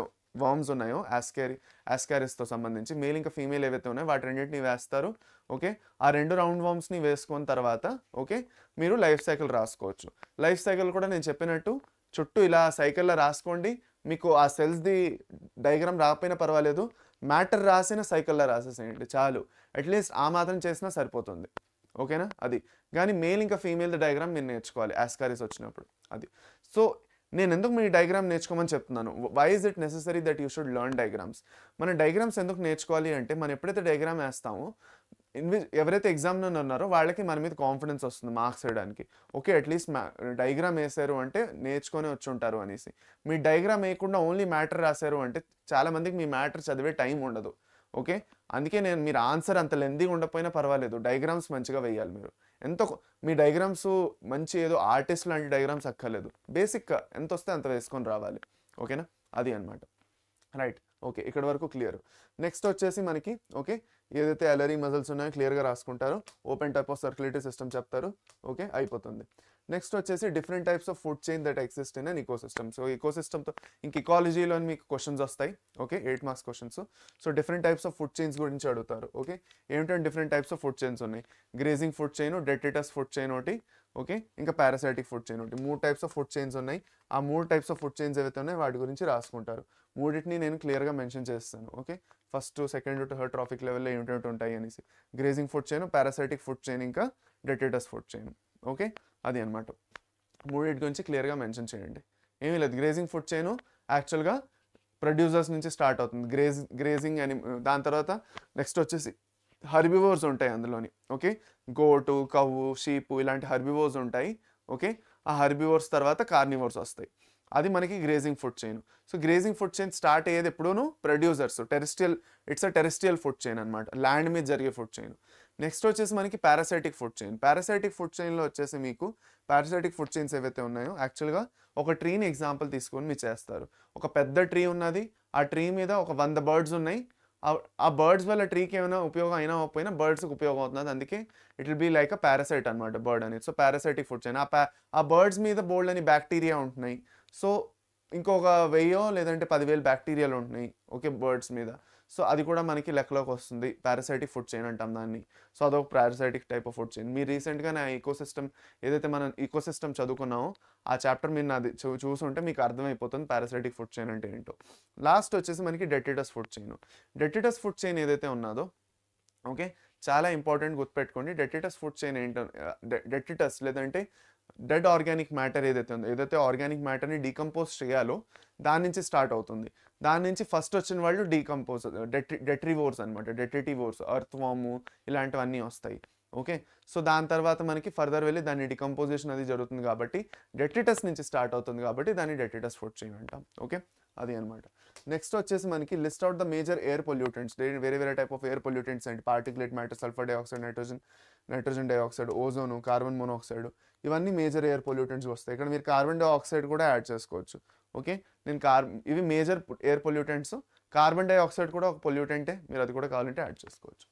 వామ్స్ ఉన్నాయో యాస్కారి యాస్కారిస్తో సంబంధించి మేల్ ఇంకా ఫీమేల్ ఏవైతే ఉన్నాయో వాటి రెండింటినీ వేస్తారు ఓకే ఆ రెండు రౌండ్ వామ్స్ని వేసుకున్న తర్వాత ఓకే మీరు లైఫ్ సైకిల్ రాసుకోవచ్చు లైఫ్ సైకిల్ కూడా నేను చెప్పినట్టు చుట్టూ ఇలా సైకిల్లో రాసుకోండి మీకు ఆ సెల్స్ది డయాగ్రామ్ రాకపోయినా పర్వాలేదు మ్యాటర్ రాసిన సైకిల్లో రాసేసేయండి చాలు అట్లీస్ట్ ఆ మాత్రం చేసినా సరిపోతుంది ఓకేనా అది కానీ మేల్ ఇంకా ఫీమేల్ది డయాగ్రామ్ మీరు నేర్చుకోవాలి యాస్కారీస్ వచ్చినప్పుడు అది సో నేను ఎందుకు మీ డయాగ్రామ్ నేర్చుకోమని చెప్తున్నాను why is it necessary that you should learn diagrams మన డయాగ్రామ్స్ ఎందుకు నేర్చుకోవాలి అంటే మనం ఎప్పుడైతే డయాగ్రామ్ వేస్తామో ఇన్వి ఎవరైతే ఎగ్జామ్లో ఉన్నారో వాళ్ళకి మన మీద కాన్ఫిడెన్స్ వస్తుంది మార్క్స్ వేయడానికి ఓకే అట్లీస్ట్ మ్యా డైగ్రామ్ వేసారు అంటే నేర్చుకొని వచ్చి ఉంటారు అనేసి మీ డైగ్రామ్ వేయకుండా ఓన్లీ మ్యాటర్ రాశారు అంటే చాలామందికి మీ మ్యాటర్ చదివే టైం ఉండదు ఓకే అందుకే నేను మీరు ఆన్సర్ అంత లెందీగా ఉండకపోయినా పర్వాలేదు డైగ్రామ్స్ మంచిగా వేయాలి మీరు ఎంతో మీ డైగ్రామ్స్ మంచి ఏదో ఆర్టిస్ట్ లాంటి డైగ్రామ్స్ అక్కర్లేదు బేసిక్గా ఎంత వస్తే అంత వేసుకొని రావాలి ఓకేనా అది అనమాట రైట్ ఓకే ఇక్కడ వరకు క్లియర్ నెక్స్ట్ వచ్చేసి మనకి ఓకే ఏదైతే అలరీ మజిల్స్ ఉన్నాయో క్లియర్గా రాసుకుంటారో open type of circulatory system చెప్తారు ఓకే అయిపోతుంది నెక్స్ట్ వచ్చేసి different types of food chain that exist in an system so సిస్టమ్తో ఇంక ఇకాలజీలో మీకు క్వశ్చన్స్ వస్తాయి okay eight marks questions so different types of food chains గురించి అడుగుతారు ఓకే ఏమిటంటే different types of food chains ఉన్నాయి grazing food chain detritus food chain ఒకటి ఓకే ఇంకా పారాసైటిక్ ఫుడ్ చైన్ ఒకటి మూడు టైప్స్ ఆఫ్ ఫుడ్ చైన్స్ ఉన్నాయి ఆ మూడు టైప్స్ ఆఫ్ ఫుడ్ చైన్స్ ఏవైతే ఉన్నాయో వాటి గురించి రాసుకుంటారు మూడింటిని నేను క్లియర్గా మెన్షన్ చేస్తాను okay first second to third trophic లెవెల్లో ఏమిటంటే ఉంటాయి అనేసి grazing food chain parasitic food chain ఇంకా డెటేటస్ ఫుడ్ చైన్ ఓకే అది అనమాట మూడింటి గురించి క్లియర్గా మెన్షన్ చేయండి ఏమీ లేదు గ్రేజింగ్ ఫుడ్ చైన్ యాక్చువల్గా ప్రొడ్యూసర్స్ నుంచి స్టార్ట్ అవుతుంది గ్రేజ్ గ్రేజింగ్ అని దాని తర్వాత నెక్స్ట్ వచ్చేసి హర్బివోర్స్ ఉంటాయి అందులోని ఓకే గోటు కవ్వు షీపు ఇలాంటి హర్బివోర్స్ ఉంటాయి ఓకే ఆ హర్బివోర్స్ తర్వాత కార్నివోర్స్ వస్తాయి అది మనకి grazing food chain so grazing food chain start అయ్యేది ఎప్పుడూను producers terrestrial it's a terrestrial food chain అనమాట ల్యాండ్ మీద జరిగే ఫుడ్ చైన్ నెక్స్ట్ వచ్చేసి మనకి parasitic food chain parasitic food చైన్లో వచ్చేసి మీకు పారాసైటిక్ ఫుడ్ చైన్స్ ఏవైతే ఉన్నాయో యాక్చువల్గా ఒక ట్రీని ఎగ్జాంపుల్ తీసుకొని మీరు చేస్తారు ఒక పెద్ద ట్రీ ఉన్నది ఆ ట్రీ మీద ఒక వంద బర్డ్స్ ఉన్నాయి ఆ బర్డ్స్ వల్ల ట్రీకి ఏమైనా ఉపయోగం అయినా పోయినా బర్డ్స్కి ఉపయోగం అవుతుంది అందుకే it will be like a parasite అనమాట బర్డ్ అనేది సో పారాసైటిక్ ఫుడ్ అయినా ఆ ఆ బర్డ్స్ మీద బోల్డ్ అని బ్యాక్టీరియా ఉంటున్నాయి సో ఇంకొక వెయ్యో లేదంటే పదివేలు బ్యాక్టీరియాలు ఉంటున్నాయి ఓకే బర్డ్స్ మీద సో అది కూడా మనకి లెక్కలోకి వస్తుంది పారాసైటిక్ ఫుడ్ చైన్ అంటాం దాన్ని సో అదొక parasitic type of food chain మీరు రీసెంట్గా ఈకో ఈకోసిస్టమ్ ఏదైతే మనం ఈకో సిస్టమ్ చదువుకున్నామో ఆ చాప్టర్ మీరు నాది చూసుంటే మీకు అర్థమైపోతుంది పారాసైటిక్ ఫుడ్ చైన్ అంటే ఏంటో లాస్ట్ వచ్చేసి మనకి detritus food chain detritus food chain ఏదైతే ఉన్నదో ఓకే చాలా ఇంపార్టెంట్ గుర్తుపెట్టుకోండి డెటిటస్ ఫుడ్ చైన్ ఏంటో డెటిటస్ లేదంటే డెడ్ ఆర్గానిక్ మ్యాటర్ ఏదైతే ఉందో ఏదైతే ఆర్గానిక్ మ్యాటర్ని డీకంపోజ్ చేయాలో దాని నుంచి స్టార్ట్ అవుతుంది దాని నుంచి ఫస్ట్ వచ్చిన వాళ్ళు డీకంపోజ్ డెట్రి డెట్రివోర్స్ అనమాట డెట్రిటివోర్స్ అర్త్ వాము ఇలాంటివన్నీ వస్తాయి ఓకే సో దాని తర్వాత మనకి ఫర్దర్ వెళ్ళి దాన్ని డికంపోజిషన్ అది జరుగుతుంది కాబట్టి డెట్రిటస్ నుంచి స్టార్ట్ అవుతుంది కాబట్టి దాన్ని డెట్రిటస్ ఫుడ్ చేయం అంటాం ఓకే అది అనమాట నెక్స్ట్ వచ్చేసి మనకి list out the major air pollutants వేరే వేరే టైప్ ఆఫ్ ఎయిర్ పొల్యూటెంట్స్ అండి particulate matter sulphur dioxide nitrogen nitrogen dioxide ozone carbon monoxide ఇవన్నీ మేజర్ ఎయిర్ పొల్యూటెంట్స్ వస్తాయి ఇక్కడ మీరు కార్బన్ డైఆక్సైడ్ కూడా యాడ్ చేసుకోవచ్చు ఓకే నేను కార్ ఇవి major air pollutants carbon dioxide కూడా ఒక పొల్యూటెంటే మీరు అది కూడా కావాలంటే యాడ్ చేసుకోవచ్చు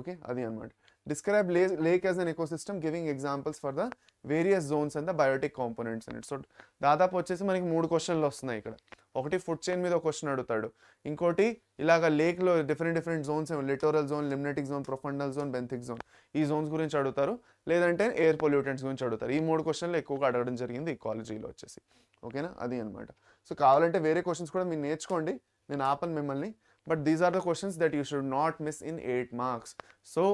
ఓకే అది అనమాట describe lake as an ecosystem giving examples for the various zones and the biotic components and so దాదాపు వచ్చేసి మనకి మూడు క్వశ్చన్లు వస్తున్నాయి ఇక్కడ ఒకటి ఫుడ్ చైన్ మీద క్వశ్చన్ అడుగుతాడు ఇంకోటి ఇలాగ లేక్లో డిఫరెంట్ డిఫరెంట్ జోన్స్ ఏమో littoral zone limnetic zone profundal zone benthic zone ఈ జోన్స్ గురించి అడుగుతారు లేదంటే ఎయిర్ పొల్యూటెంట్స్ గురించి అడుగుతారు ఈ మూడు క్వశ్చన్లు ఎక్కువగా అడగడం జరిగింది ఇకాలజీలో వచ్చేసి ఓకేనా అది అనమాట సో కావాలంటే వేరే క్వశ్చన్స్ కూడా మీరు నేర్చుకోండి నేను ఆపను మిమ్మల్ని but these are the questions that you should not miss in eight marks so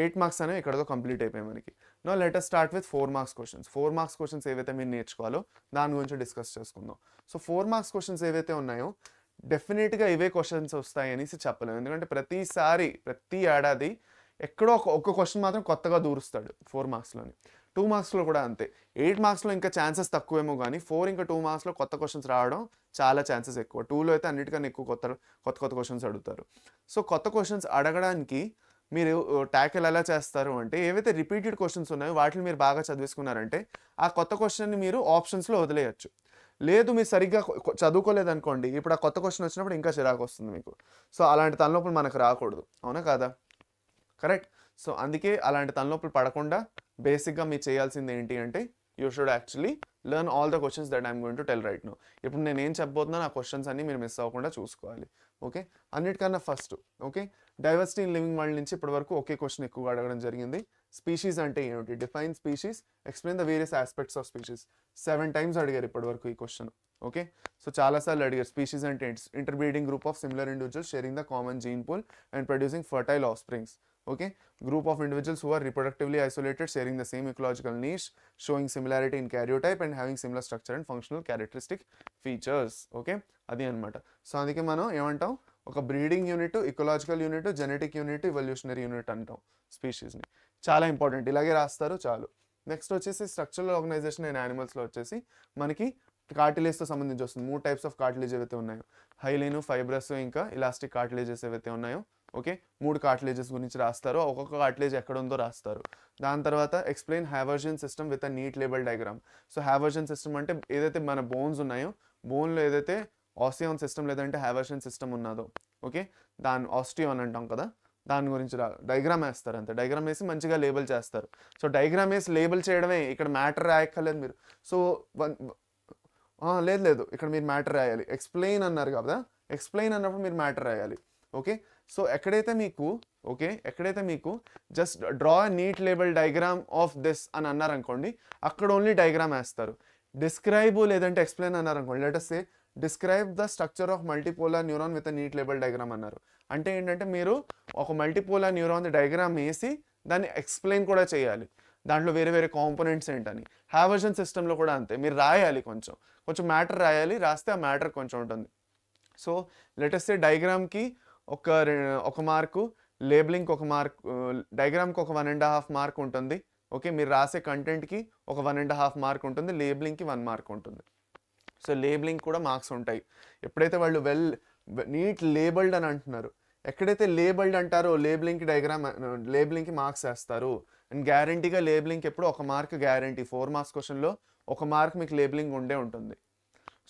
eight um, marks అనేవి ఇక్కడతో కంప్లీట్ అయిపోయాయి మనకి now let's start with four marks questions four marks questions ఏవైతే మీరు నేర్చుకోవాలో దాని గురించి డిస్కస్ చేసుకుందాం సో ఫోర్ మార్క్స్ క్వశ్చన్స్ ఏవైతే ఉన్నాయో డెఫినెట్గా ఇవే క్వశ్చన్స్ వస్తాయి అనేసి చెప్పలేము ఎందుకంటే ప్రతిసారి ప్రతి ఏడాది ఎక్కడో ఒక ఒక్క క్వశ్చన్ మాత్రం కొత్తగా దూరుస్తాడు ఫోర్ మార్క్స్లోని టూ మార్క్స్లో కూడా అంతే ఎయిట్ మార్క్స్లో ఇంకా ఛాన్సెస్ తక్కువేమో కానీ ఫోర్ ఇంకా టూ మార్క్స్లో కొత్త క్వశ్చన్స్ రావడం చాలా ఛాన్సెస్ ఎక్కువ టూలో అయితే అన్నిటికన్నా ఎక్కువ కొత్త కొత్త కొత్త క్వశ్చన్స్ అడుగుతారు సో కొత్త క్వశ్చన్స్ అడగడానికి మీరు ట్యాకిల్ ఎలా చేస్తారు అంటే ఏవైతే రిపీటెడ్ క్వశ్చన్స్ ఉన్నాయో వాటిని మీరు బాగా చదివేసుకున్నారంటే ఆ కొత్త క్వశ్చన్ని మీరు ఆప్షన్స్లో వదిలేయచ్చు లేదు మీరు సరిగ్గా చదువుకోలేదు అనుకోండి ఇప్పుడు ఆ కొత్త క్వశ్చన్ వచ్చినప్పుడు ఇంకా చిరాకు వస్తుంది మీకు సో అలాంటి తనలోపులు మనకు రాకూడదు అవునా కాదా కరెక్ట్ సో అందుకే అలాంటి తనలోపులు పడకుండా బేసిక్గా మీరు చేయాల్సింది ఏంటి అంటే you should actually learn all the questions that I'm going to tell right now ఇప్పుడు నేను ఏం చెప్పబోతున్నాను ఆ క్వశ్చన్స్ అన్ని మీరు మిస్ అవ్వకుండా చూసుకోవాలి ఓకే అన్నిటికన్నా first okay diversity in living world నుంచి ఇప్పటివరకు ఒకే క్వశ్చన్ ఎక్కువగా అడగడం జరిగింది స్పీషీస్ అంటే ఏమిటి define species explain the various aspects of species seven times అడిగారు ఇప్పటివరకు ఈ క్వశ్చన్ ఓకే సో చాలాసార్లు అడిగారు స్పీషీస్ అంటే interbreeding group of similar individual sharing the common gene pool and producing fertile offsprings okay group of individuals who are reproductively isolated sharing the same ecological niche showing similarity in karyotype and having similar structure and functional characteristic features okay అది అనమాట so అందుకే మనం ఏమంటాం ఒక breeding unit ecological unit genetic unit evolutionary unit అంటాం స్పీషీస్ని చాలా important ఇలాగే రాస్తారు చాలు నెక్స్ట్ వచ్చేసి స్ట్రక్చరల్ ఆర్గనైజేషన్ అండ్ యానిమల్స్లో వచ్చేసి మనకి కార్టిలేజ్తో సంబంధించి వస్తుంది మూడు టైప్స్ ఆఫ్ కార్టిలేజ్ ఏవైతే ఉన్నాయో హైలైన్ ఫైబ్రస్ ఇంకా ఇలాస్టిక్ కార్టిలేజెస్ ఏవైతే ఉన్నాయో ఓకే మూడు కార్టిలేజెస్ గురించి రాస్తారు ఒక్కొక్క కార్టిలేజ్ ఎక్కడ ఉందో రాస్తారు దాని తర్వాత explain Haversian system with a neat label diagram so Haversian system అంటే ఏదైతే మన బోన్స్ ఉన్నాయో బోన్లో ఏదైతే ఆస్టియాన్ సిస్టమ్ లేదంటే హ్యావర్షన్ సిస్టమ్ ఉన్నదో ఓకే దాని ఆస్టియోన్ అంటాం కదా దాని గురించి రా డైగ్రామ్ వేస్తారు అంతే డైగ్రామ్ వేసి మంచిగా లేబుల్ చేస్తారు సో డైగ్రామ్ వేసి లేబుల్ చేయడమే ఇక్కడ మ్యాటర్ రాయక్కర్లేదు మీరు సో లేదు లేదు ఇక్కడ మీరు మ్యాటర్ రాయాలి ఎక్స్ప్లెయిన్ అన్నారు కదా ఎక్స్ప్లెయిన్ అన్నప్పుడు మీరు మ్యాటర్ రాయాలి ఓకే సో ఎక్కడైతే మీకు ఓకే ఎక్కడైతే మీకు just draw neat label diagram of this అని అన్నారనుకోండి అక్కడ ఓన్లీ డయాగ్రామ్ వేస్తారు డిస్క్రైబ్ లేదంటే ఎక్స్ప్లెయిన్ అన్నారనుకోండి let's say describe the structure of multipolar neuron with neat label diagram అన్నారు అంటే ఏంటంటే మీరు ఒక మల్టీపోలర్ న్యూరాన్ డయాగ్రామ్ వేసి దాన్ని ఎక్స్ప్లెయిన్ కూడా చేయాలి దాంట్లో వేరే వేరే కాంపోనెంట్స్ ఏంటని హ్యావర్జన్ సిస్టంలో కూడా అంతే మీరు రాయాలి కొంచెం కొంచెం మ్యాటర్ రాయాలి రాస్తే ఆ మ్యాటర్ కొంచెం ఉంటుంది సో లెటెస్ట్ డయాగ్రామ్కి ఒక ఒక మార్కు లేబులింగ్కి ఒక మార్క్ డయాగ్రామ్కి ఒక వన్ అండ్ హాఫ్ మార్క్ ఉంటుంది ఓకే మీరు రాసే కంటెంట్కి ఒక వన్ అండ్ హాఫ్ మార్క్ ఉంటుంది లేబులింగ్కి వన్ మార్క్ ఉంటుంది సో లేబులింగ్ కూడా మార్క్స్ ఉంటాయి ఎప్పుడైతే వాళ్ళు వెల్ నీట్ లేబుల్డ్ అని అంటున్నారు ఎక్కడైతే లేబుల్డ్ అంటారో లేబులింగ్కి డయాగ్రామ్ లేబులింగ్కి మార్క్స్ వేస్తారు అండ్ గ్యారంటీగా లేబులింగ్కి ఎప్పుడు ఒక మార్క్ గ్యారంటీ ఫోర్ మార్క్స్ క్వశ్చన్లో ఒక మార్క్ మీకు లేబులింగ్ ఉండే ఉంటుంది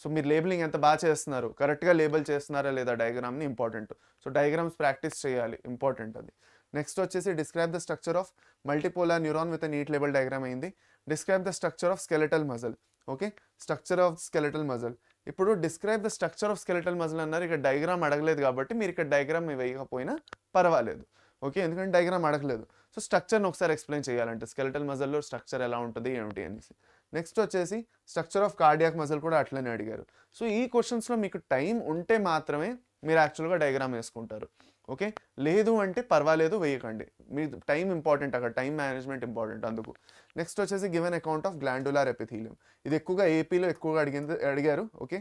సో మీరు లేబులింగ్ ఎంత బాగా చేస్తున్నారు కరెక్ట్గా లేబుల్ చేస్తున్నారా లేదా డయాగ్రామ్ని ఇంపార్టెంట్ సో డయాగ్రామ్స్ ప్రాక్టీస్ చేయాలి ఇంపార్టెంట్ అది నెక్స్ట్ వచ్చేసి describe the structure of multipolar neuron with neat level diagram అయింది describe the structure of skeletal muscle okay structure of skeletal muscle ఇప్పుడు describe the structure of skeletal muscle అన్నారు ఇక్కడ diagram అడగలేదు కాబట్టి మీరు ఇక్కడ డయాగ్రామ్ వేయకపోయినా పర్వాలేదు ఓకే ఎందుకంటే డయాగ్రామ్ అడగలేదు సో స్ట్రక్చర్ని ఒకసారి ఎక్స్ప్లెయిన్ చేయాలంటే స్కెలెటల్ మజల్లో స్ట్రక్చర్ ఎలా ఉంటుంది ఏమిటి అనేసి నెక్స్ట్ వచ్చేసి స్ట్రక్చర్ ఆఫ్ కార్డియాక్ మజిల్ కూడా అట్లనే అడిగారు సో ఈ క్వశ్చన్స్లో మీకు టైం ఉంటే మాత్రమే మీరు యాక్చువల్గా డయాగ్రామ్ వేసుకుంటారు ఓకే లేదు అంటే పర్వాలేదు వేయకండి మీ టైం ఇంపార్టెంట్ అక్కడ టైం మేనేజ్మెంట్ ఇంపార్టెంట్ అందుకు నెక్స్ట్ వచ్చేసి given account of glandular epithelium ఇది ఎక్కువగా ఏపీలో ఎక్కువగా అడిగింది అడిగారు ఓకే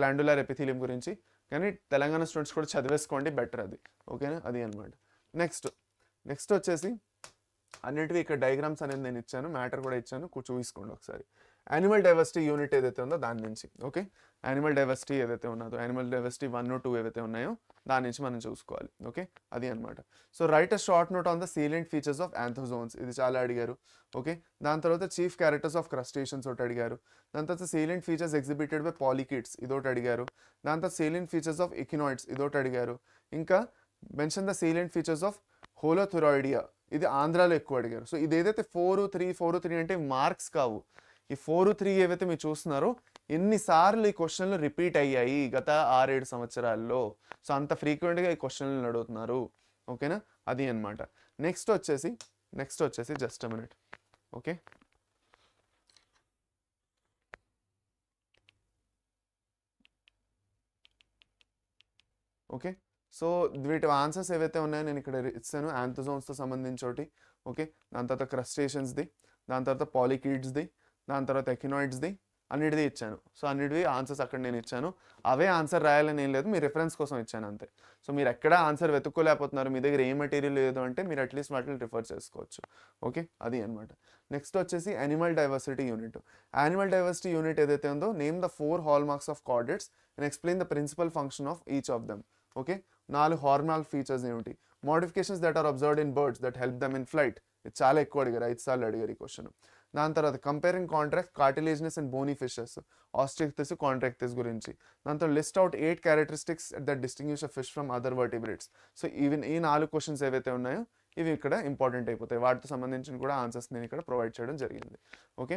గ్లాండులార్ ఎపిథీలియం గురించి కానీ తెలంగాణ స్టూడెంట్స్ కూడా చదివేసుకోండి బెటర్ అది ఓకేనా అది అనమాట నెక్స్ట్ నెక్స్ట్ వచ్చేసి అన్నిటివి ఇక్కడ డయాగ్రామ్స్ అనేది నేను ఇచ్చాను మ్యాటర్ కూడా ఇచ్చాను చూసుకోండి ఒకసారి యానిమల్ డైవర్సిటీ యూనిట్ ఏదైతే ఉందో దాని నుంచి ఓకే యానిమల్ డైవర్సిటీ ఏదైతే ఉన్నదో యానిమల్ డైవర్సిటీ వన్ టూ ఏవైతే ఉన్నాయో దాని నుంచి మనం చూసుకోవాలి ఓకే అది అనమాట so write a short note on the salient features of anthozoans ఇది చాలా అడిగారు ఓకే దాని తర్వాత చీఫ్ క్యారెక్టర్స్ ఆఫ్ క్రస్టేషన్స్ ఒకటి అడిగారు దాని తర్వాత salient features exhibited by polychaetes ఇదోటి అడిగారు దాని తర్వాత సీలెంట్ ఫీచర్స్ ఆఫ్ ఇకినాయిడ్స్ ఇదోటి అడిగారు ఇంకా mention the salient features of holothuroidea ఇది ఆంధ్రాలో ఎక్కువ అడిగారు సో ఇది ఏదైతే ఫోర్ త్రీ ఫోర్ త్రీ అంటే మార్క్స్ కావు ఈ ఫోర్ త్రీ ఏవైతే మీరు చూస్తున్నారో ఎన్నిసార్లు ఈ క్వశ్చన్లు రిపీట్ అయ్యాయి గత ఆరేడు సంవత్సరాల్లో సో అంత ఫ్రీక్వెంట్గా ఈ క్వశ్చన్లు అడుగుతున్నారు ఓకేనా అది అనమాట నెక్స్ట్ వచ్చేసి నెక్స్ట్ వచ్చేసి just minute okay okay so వీటి ఆన్సర్స్ ఏవైతే ఉన్నాయో నేను ఇక్కడ ఇస్తాను యాంథోజోన్స్తో సంబంధించి ఒకటి ఓకే దాని తర్వాత క్రస్టేషన్స్ది దాని తర్వాత పాలికీడ్స్ది దాని తర్వాత ఎకినాయిడ్స్ది అన్నిటిది ఇచ్చాను సో అన్నిటివి ఆన్సర్స్ అక్కడ నేను ఇచ్చాను అవే ఆన్సర్ రాయాలని ఏం లేదు మీ రిఫరెన్స్ కోసం ఇచ్చాను అంతే సో మీరు ఎక్కడ ఆన్సర్ వెతుక్కోలేకపోతున్నారు మీ దగ్గర ఏ మెటీరియల్ లేదు అంటే మీరు అట్లీస్ట్ వాటిని రిఫర్ చేసుకోవచ్చు ఓకే అది అనమాట నెక్స్ట్ వచ్చేసి animal diversity unit animal diversity unit ఏదైతే ఉందో name the four hallmarks of chordates and explain the principal function of each of them okay నాలుగు హార్మాల్ ఫీచర్స్ ఏమిటి modifications that are observed in birds that help them in flight ఇది చాలా ఎక్కువ అడిగారు ఐదు సార్లు అడిగారు ఈ క్వశ్చన్ దాని తర్వాత comparing contract cartilaginous and bony fishes osteichthyes chondrichthyes గురించి దాంతో list out eight characteristics that distinguish fish from other vertebrates so even ఈ నాలుగు క్వశ్చన్స్ ఏవైతే ఉన్నాయో ఇవి ఇక్కడ ఇంపార్టెంట్ అయిపోతాయి వాటితో సంబంధించిన కూడా ఆన్సర్స్ నేను ఇక్కడ ప్రొవైడ్ చేయడం జరిగింది ఓకే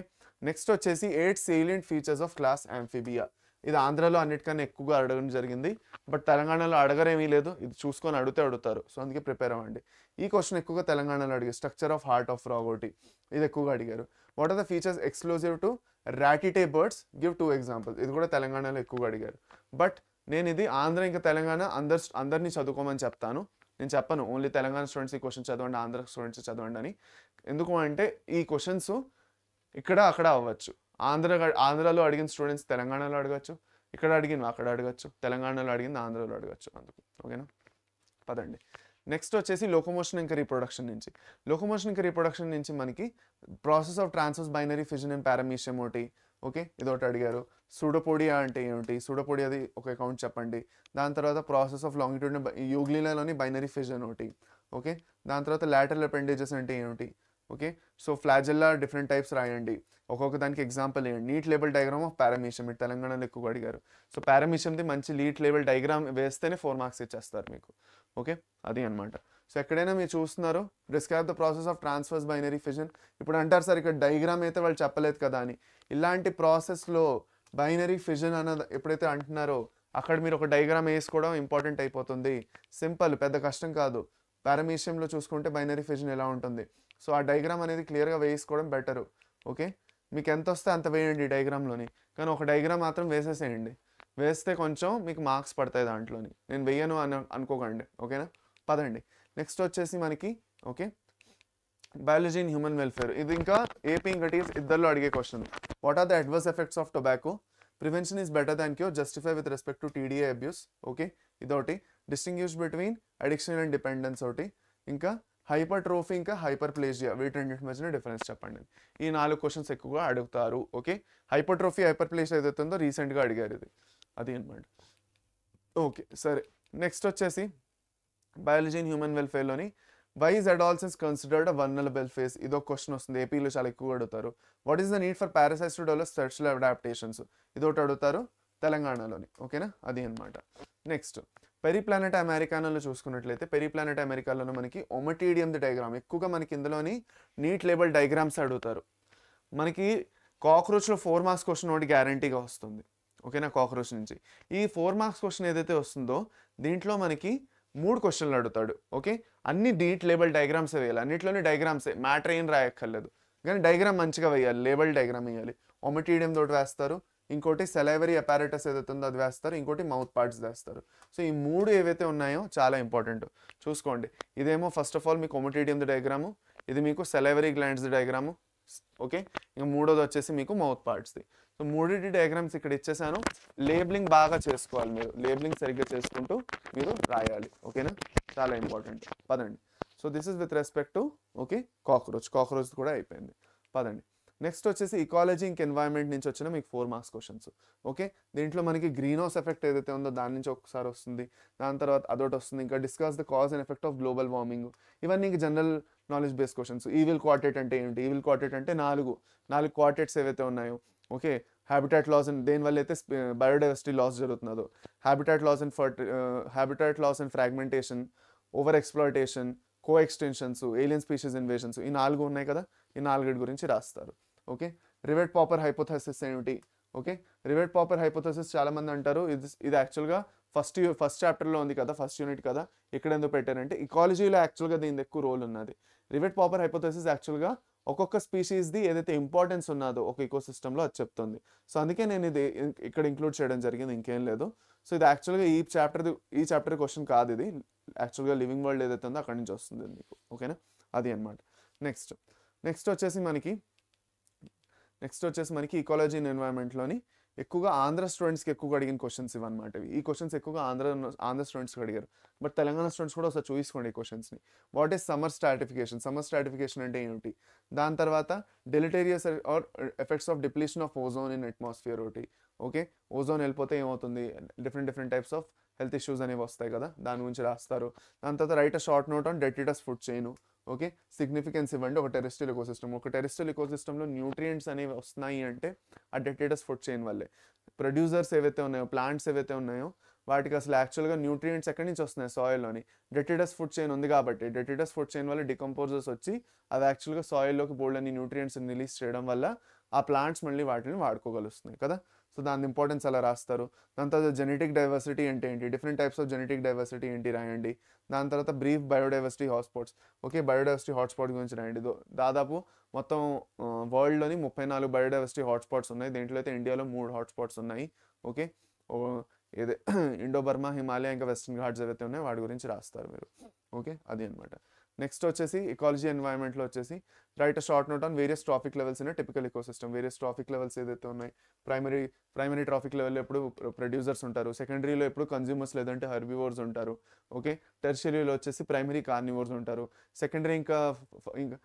నెక్స్ట్ వచ్చేసి eight salient features of class amphibia ఇది ఆంధ్రాలో అన్నిటికన్నా ఎక్కువగా అడగడం జరిగింది బట్ తెలంగాణలో అడగరేమీ లేదు ఇది చూసుకొని అడిగితే అడుగుతారు సో అందుకే ప్రిపేర్ అవ్వండి ఈ క్వశ్చన్ ఎక్కువగా తెలంగాణలో అడిగారు structure of heart of frog ఒకటి ఇది ఎక్కువగా అడిగారు what are the features exclusive to ratite birds give two examples ఇది కూడా తెలంగాణలో ఎక్కువగా అడిగారు బట్ నేను ఇది ఆంధ్ర ఇంకా తెలంగాణ అందరు అందరినీ చదువుకోమని చెప్తాను నేను చెప్పను ఓన్లీ తెలంగాణ స్టూడెంట్స్ ఈ క్వశ్చన్ చదవండి ఆంధ్ర స్టూడెంట్స్ చదవండి అని ఎందుకు అంటే ఈ క్వశ్చన్స్ ఇక్కడ అక్కడ అవ్వచ్చు ఆంధ్ర ఆంధ్రాలో అడిగిన స్టూడెంట్స్ తెలంగాణలో అడగచ్చు ఇక్కడ అడిగిన అక్కడ అడగచ్చు తెలంగాణలో అడిగింది ఆంధ్రాలో అడగచ్చు అందుకు ఓకేనా పదండి నెక్స్ట్ వచ్చేసి లోకోమోషన్ ఇంకా రీప్రొడక్షన్ నుంచి లోకోమోషన్ ఇంకా రీప్రొడక్షన్ నుంచి మనకి process of transverse binary fission and paramecium ఒకటి ఓకే ఇదొకటి అడిగారు సూడపోడియా అంటే ఏమిటి సూడోపోడియా అది ఒక అకౌంట్ చెప్పండి దాని తర్వాత ప్రాసెస్ ఆఫ్ లాంగిట్యూడ్ యూగ్లీలాలోని బైనరీ ఫిజన్ ఒకటి ఓకే దాని తర్వాత లాటరల్ అపెండేజెస్ అంటే ఏమిటి okay so flagella different types రాయండి ఒక్కొక్క దానికి ఎగ్జాంపుల్ వేయండి neat level diagram of paramecium మీరు తెలంగాణలో ఎక్కువ అడిగారు సో పారామీషియంది మంచి నీట్ లేబుల్ డయాగ్రామ్ వేస్తేనే ఫోర్ మార్క్స్ ఇచ్చేస్తారు మీకు ఓకే అది అనమాట సో ఎక్కడైనా మీరు చూస్తున్నారు describe the process of transverse binary fission ఇప్పుడు అంటారు సార్ ఇక్కడ డయాగ్రామ్ అయితే వాళ్ళు చెప్పలేదు కదా అని ఇలాంటి ప్రాసెస్లో బైనరీ ఫిజన్ అన్నది ఎప్పుడైతే అంటున్నారో అక్కడ మీరు ఒక డయాగ్రామ్ వేసుకోవడం ఇంపార్టెంట్ అయిపోతుంది సింపుల్ పెద్ద కష్టం కాదు పారామీషియంలో చూసుకుంటే బైనరీ ఫిజన్ ఎలా ఉంటుంది సో ఆ డయాగ్రామ్ అనేది క్లియర్గా వేసుకోవడం బెటరు ఓకే మీకు ఎంత వస్తే అంత వేయండి డయాగ్రామ్లోని కానీ ఒక డయాగ్రామ్ మాత్రం వేసేసేయండి వేస్తే కొంచెం మీకు మార్క్స్ పడతాయి దాంట్లోని నేను వేయను అని అనుకోకండి ఓకేనా పదండి నెక్స్ట్ వచ్చేసి మనకి okay biology in human welfare ఇది ఇంకా ఏపీ ఇంకటి ఇద్దరిలో అడిగే question what are the adverse effects of tobacco prevention is better than cure justify with respect to TDA abuse okay ఇదొకటి distinguish between addiction and dependence ఒకటి ఇంకా hypertrophy ఇంకా hyperplasia వీటి మధ్యన డిఫరెన్స్ చెప్పండి ఈ నాలుగు క్వశ్చన్స్ ఎక్కువగా అడుగుతారు okay hypertrophy hyperplasia ఏదైతే ఉందో రీసెంట్గా అడిగారు ఇది అది అనమాట ఓకే సరే నెక్స్ట్ వచ్చేసి బయాలజీ అండ్ హ్యూమన్ వెల్ఫేర్లోని why is adolescence considered vulnerable phase ఇదో క్వశ్చన్ వస్తుంది ఏపీలో చాలా ఎక్కువ అడుగుతారు what is the need for parasites to develop సెర్చ్ల అడాప్టేషన్స్ ఇదొకటి అడుగుతారు తెలంగాణలోని ఓకేనా అది అనమాట నెక్స్ట్ పెరిప్లానెట్ అమెరికాలో చూసుకున్నట్లయితే పెరిప్లానెట్ అమెరికాలో మనకి ది డయాగ్రామ్ ఎక్కువగా మనకి ఇందులోని నీట్ లేబుల్ డయాగ్రామ్స్ అడుగుతారు మనకి కాక్రోచ్లో ఫోర్ మార్క్స్ క్వశ్చన్ ఒకటి గ్యారంటీగా వస్తుంది ఓకేనా కాక్రోచ్ నుంచి ఈ ఫోర్ మార్క్స్ క్వశ్చన్ ఏదైతే వస్తుందో దీంట్లో మనకి మూడు క్వశ్చన్లు అడుగుతాడు ఓకే అన్ని నీట్ లేబుల్ డయాగ్రామ్స్ వేయాలి అన్నిట్లోనే డయాగ్రామ్సే మ్యాటర్ ఏం రాయక్కర్లేదు కానీ డయాగ్రామ్ మంచిగా వేయాలి లేబుల్ డయాగ్రామ్ వేయాలి ఒమటీడియం తోటి వేస్తారు ఇంకోటి సెలైవరీ అపారటస్ ఏదైతే ఉందో అది వేస్తారు ఇంకోటి మౌత్ పార్ట్స్ వేస్తారు సో ఈ మూడు ఏవైతే ఉన్నాయో చాలా ఇంపార్టెంట్ చూసుకోండి ఇదేమో ఫస్ట్ ఆఫ్ ఆల్ మీకు ఒమోటీడియం డయాగ్రాము ఇది మీకు సెలైవరీ గ్లాండ్స్ డయాగ్రాము ఓకే ఇంకా మూడోది వచ్చేసి మీకు మౌత్ పార్ట్స్ది సో మూడింటి డయాగ్రామ్స్ ఇక్కడ ఇచ్చేసాను లేబ్లింగ్ బాగా చేసుకోవాలి మీరు లేబులింగ్ సరిగ్గా చేసుకుంటూ మీరు రాయాలి ఓకేనా చాలా ఇంపార్టెంట్ పదండి so this is with respect to okay cockroach cockroach కూడా అయిపోయింది పదండి నెక్స్ట్ వచ్చేసి ఇకాలజీ ఇంక ఎన్వైరన్మెంట్ నుంచి వచ్చిన మీకు ఫోర్ మార్క్స్ క్వశ్చన్స్ ఓకే దీంట్లో మనకి గ్రీన్ హౌస్ ఎఫెక్ట్ ఏదైతే ఉందో దాని నుంచి ఒకసారి వస్తుంది దాని తర్వాత అదొకటి వస్తుంది ఇంకా discuss the cause and effect of global warming ఇవన్నీ ఇంక general knowledge base questions evil quartet అంటే ఏంటి ఈవిల్ e క్వార్టెట్ అంటే నాలుగు నాలుగు క్వార్టెట్స్ ఏవైతే ఉన్నాయో ఓకే హ్యాబిటాట్ లాస్ అండ్ దేనివల్ల అయితే బయోడైవర్సిటీ లాస్ జరుగుతున్నదో habitat loss and for habitat loss and fragmentation over exploitation co extinctions alien species invasions ఈ నాలుగు ఉన్నాయి కదా ఈ నాలుగేడు గురించి రాస్తారు ఓకే రివెట్ పాపర్ హైపోథసిస్ ఏమిటి ఓకే రివెట్ పాపర్ హైపోథసిస్ చాలామంది అంటారు ఇది ఇది యాక్చువల్గా ఫస్ట్ ఫస్ట్ చాప్టర్లో ఉంది కదా ఫస్ట్ యూనిట్ కదా ఇక్కడ ఎందుకు పెట్టారంటే ఇకాలజీలో యాక్చువల్గా దీని ఎక్కువ రోల్ ఉన్నది రివెట్ పాపర్ హైపోథసిస్ యాక్చువల్గా ఒక్కొక్క స్పీషీస్ది ఏదైతే ఇంపార్టెన్స్ ఉన్నదో ఒక ఇకోసిస్టంలో అది చెప్తుంది సో అందుకే నేను ఇది ఇక్కడ ఇంక్లూడ్ చేయడం జరిగింది ఇంకేం లేదు సో ఇది యాక్చువల్గా ఈ చాప్టర్ ఈ చాప్టర్ క్వశ్చన్ కాదు ఇది యాక్చువల్గా లివింగ్ వరల్డ్ ఏదైతే ఉందో అక్కడి నుంచి వస్తుంది మీకు ఓకేనా అది అనమాట నెక్స్ట్ నెక్స్ట్ వచ్చేసి మనకి నెక్స్ట్ వచ్చేసి మనకి ఈకాలజీ అండ్ ఎన్వైరన్మెంట్లోని ఎక్కువగా ఆంధ్ర స్టూడెంట్స్కి ఎక్కువ అడిగిన క్వశ్చన్స్ ఇవన్నమాట ఈ క్వశ్చన్స్ ఎక్కువగా ఆంధ్ర ఆంధ్ర స్టూడెంట్స్కి అడిగారు బట్ తెలంగాణ స్టూడెంట్స్ కూడా ఒకసారి చూసుకోండి ఈ క్వశ్చన్స్ని what is summer stratification summer stratification అంటే ఏమిటి దాని తర్వాత deleterious are effects of depletion of ozone in atmosphere ఒకటి ఓకే ఓజోన్ వెళ్ళిపోతే ఏమవుతుంది different different types of health issues అనేవి వస్తాయి కదా దాని గురించి రాస్తారు దాని తర్వాత write a short note on detritus food chain okay significance ఇవ్వండి ఒక టెరెస్ట్రియల్ ఎకోసిస్టమ్ ఒక టెరెస్ట్రియల్ ఎకోసిస్టంలో న్యూట్రియంట్స్ అనేవి వస్తున్నాయి అంటే ఆ డెటేటస్ ఫుడ్ చైన్ వల్లే ప్రొడ్యూసర్స్ ఏవైతే ఉన్నాయో ప్లాంట్స్ ఏవైతే ఉన్నాయో వాటికి అసలు యాక్చువల్గా న్యూట్రియంట్స్ ఎక్కడి నుంచి వస్తున్నాయి సాయిల్లోని డెటేటస్ ఫుడ్ చైన్ ఉంది కాబట్టి డెటేటస్ ఫుడ్ చైన్ వల్ల డికంపోజర్స్ వచ్చి అవి యాక్చువల్గా సాయిల్లోకి బోల్డ్ అని న్యూట్రియంట్స్ రిలీజ్ చేయడం వల్ల ఆ ప్లాంట్స్ మళ్ళీ వాటిని వాడుకోగలుగుతున్నాయి కదా సో దాని ఇంపార్టెన్స్ అలా రాస్తారు దాని తర్వాత జెనెటిక్ డైవర్సిటీ అంటే ఏంటి different types of genetic diversity ఏంటి రాయండి దాని తర్వాత brief biodiversity hotspots okay biodiversity hotspot గురించి రాయండి దాదాపు మొత్తం వరల్డ్లోని ముప్పై నాలుగు బయోడైవర్సిటీ హాట్స్పాట్స్ ఉన్నాయి దీంట్లో అయితే ఇండియాలో మూడు హాట్స్పాట్స్ ఉన్నాయి ఓకే ఏదే ఇండో బర్మా హిమాలయ ఇంకా వెస్ట్రన్ ఘాట్స్ ఏవైతే ఉన్నాయో వాటి గురించి రాస్తారు మీరు ఓకే అది అనమాట నెక్స్ట్ వచ్చేసి ఎకాలజీ ఎన్వైరన్మెంట్లో వచ్చేసి write short note on various trophic levels in typical system various trophic levels ఏదైతే ఉన్నాయి ప్రైమరీ ప్రైమరీ ట్రాఫిక్ లెవెల్లో ఎప్పుడు ప్రొడ్యూసర్స్ ఉంటారు సెకండరీలో ఎప్పుడు కన్జ్యూమర్స్ లేదంటే హర్బివోర్స్ ఉంటారు ఓకే టెర్షరీలో వచ్చేసి ప్రైమరీ కార్నివోర్స్ ఉంటారు సెకండరీ ఇంకా ఇంకా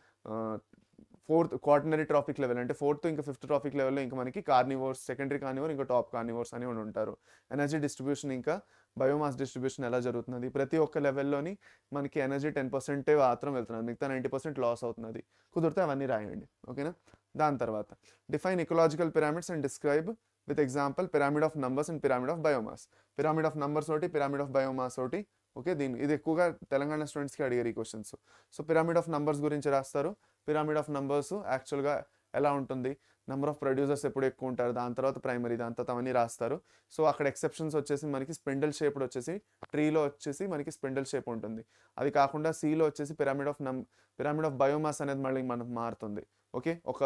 ఫోర్త్ క్వార్టనరీ ట్రాఫిక్ లెవెల్ అంటే ఫోర్త్ ఇంకా ఫిఫ్త్ ట్రాఫిక్ లెవెల్లో ఇంకా మనకి కార్నివోర్స్ సెకండరీ కార్నివోర్ ఇంకా టాప్ కార్నివోర్స్ అని ఉంటారు ఎనర్జీ డిస్ట్రిబ్యూషన్ ఇంకా బయోమాస్ డిస్ట్రిబ్యూషన్ ఎలా జరుగుతున్నది ప్రతి ఒక్క లెవెల్లోని మనకి ఎనర్జీ టెన్ పర్సెంటే మాత్రం వెళ్తున్నది మిగతా నైంటీ పర్సెంట్ లాస్ అవుతున్నది కుదిరితే అవన్నీ రాయండి ఓకేనా దాని తర్వాత define ecological pyramids and describe with example pyramid of numbers and pyramid of biomass pyramid of numbers ఒకటి పిరామిడ్ ఆఫ్ బయోమాస్ ఒకటి ఓకే దీని ఇది ఎక్కువగా తెలంగాణ స్టూడెంట్స్కి అడిగారు ఈ questions so pyramid of numbers గురించి రాస్తారు పిరామిడ్ ఆఫ్ నంబర్స్ యాక్చువల్గా ఎలా ఉంటుంది నెంబర్ ఆఫ్ ప్రొడ్యూసర్స్ ఎప్పుడు ఎక్కువ ఉంటారు దాని తర్వాత ప్రైమరీ దాని తర్వాత అవన్నీ రాస్తారు సో అక్కడ ఎక్సెప్షన్స్ వచ్చేసి మనకి స్పెండల్ షేప్డ్ వచ్చేసి ట్రీలో వచ్చేసి మనకి స్పెండల్ షేప్ ఉంటుంది అది కాకుండా సీలో వచ్చేసి పిరామిడ్ ఆఫ్ నమ్ పిరామిడ్ ఆఫ్ బయోమాస్ అనేది మళ్ళీ మనకు మారుతుంది ఓకే ఒక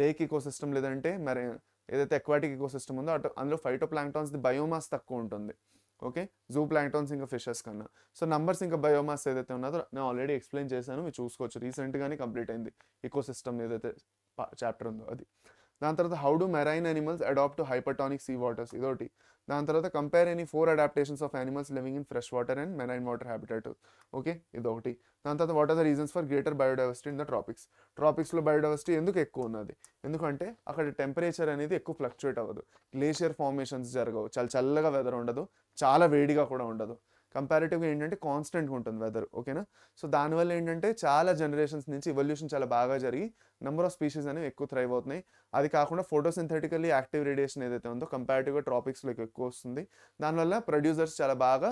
లేక్ సిస్టమ్ లేదంటే మరి ఏదైతే ఎక్వాటిక్ సిస్టమ్ ఉందో అటు అందులో ఫైటో ప్లాంక్టాన్స్ది బయోమాస్ తక్కువ ఉంటుంది ఓకే జూ ప్లాంక్టాన్స్ ఇంకా ఫిషెస్ కన్నా సో నంబర్స్ ఇంకా బయోమాస్ ఏదైతే ఉన్నదో నేను ఆల్రెడీ ఎక్స్ప్లెయిన్ చేశాను మీరు చూసుకోవచ్చు రీసెంట్గానే కంప్లీట్ అయింది ఈకో సిస్టమ్ ఏదైతే చాప్టర్ ఉందో అది దాని తర్వాత how do marine animals adapt to hypertonic sea waters ఇదోటి దాని తర్వాత compare any four adaptations of animals living in fresh water and marine water habitat okay ఇదొకటి దాని తర్వాత what are the reasons for greater biodiversity in the tropics ట్రాపిక్స్లో biodiversity ఎందుకు ఎక్కువ ఉన్నది ఎందుకంటే అక్కడ టెంపరేచర్ అనేది ఎక్కువ ఫ్లక్చుయేట్ అవ్వదు గ్లేషియర్ ఫార్మేషన్స్ జరగవు చాలా చల్లగా వెదర్ ఉండదు చాలా వేడిగా కూడా ఉండదు కంపారిటివ్గా ఏంటంటే కాన్స్టెంట్గా ఉంటుంది వెదర్ ఓకేనా సో దానివల్ల ఏంటంటే చాలా జనరేషన్స్ నుంచి ఇవల్యూషన్ చాలా బాగా జరిగి నెంబర్ ఆఫ్ స్పీషీస్ అనేవి ఎక్కువ థ్రైవ్ అవుతున్నాయి అది కాకుండా ఫోటోసింథెటికల్లీ యాక్టివ్ రేడియేషన్ ఏదైతే ఉందో కంపారిటివ్గా ట్రాపిక్స్లోకి ఎక్కువ వస్తుంది దానివల్ల ప్రొడ్యూసర్స్ చాలా బాగా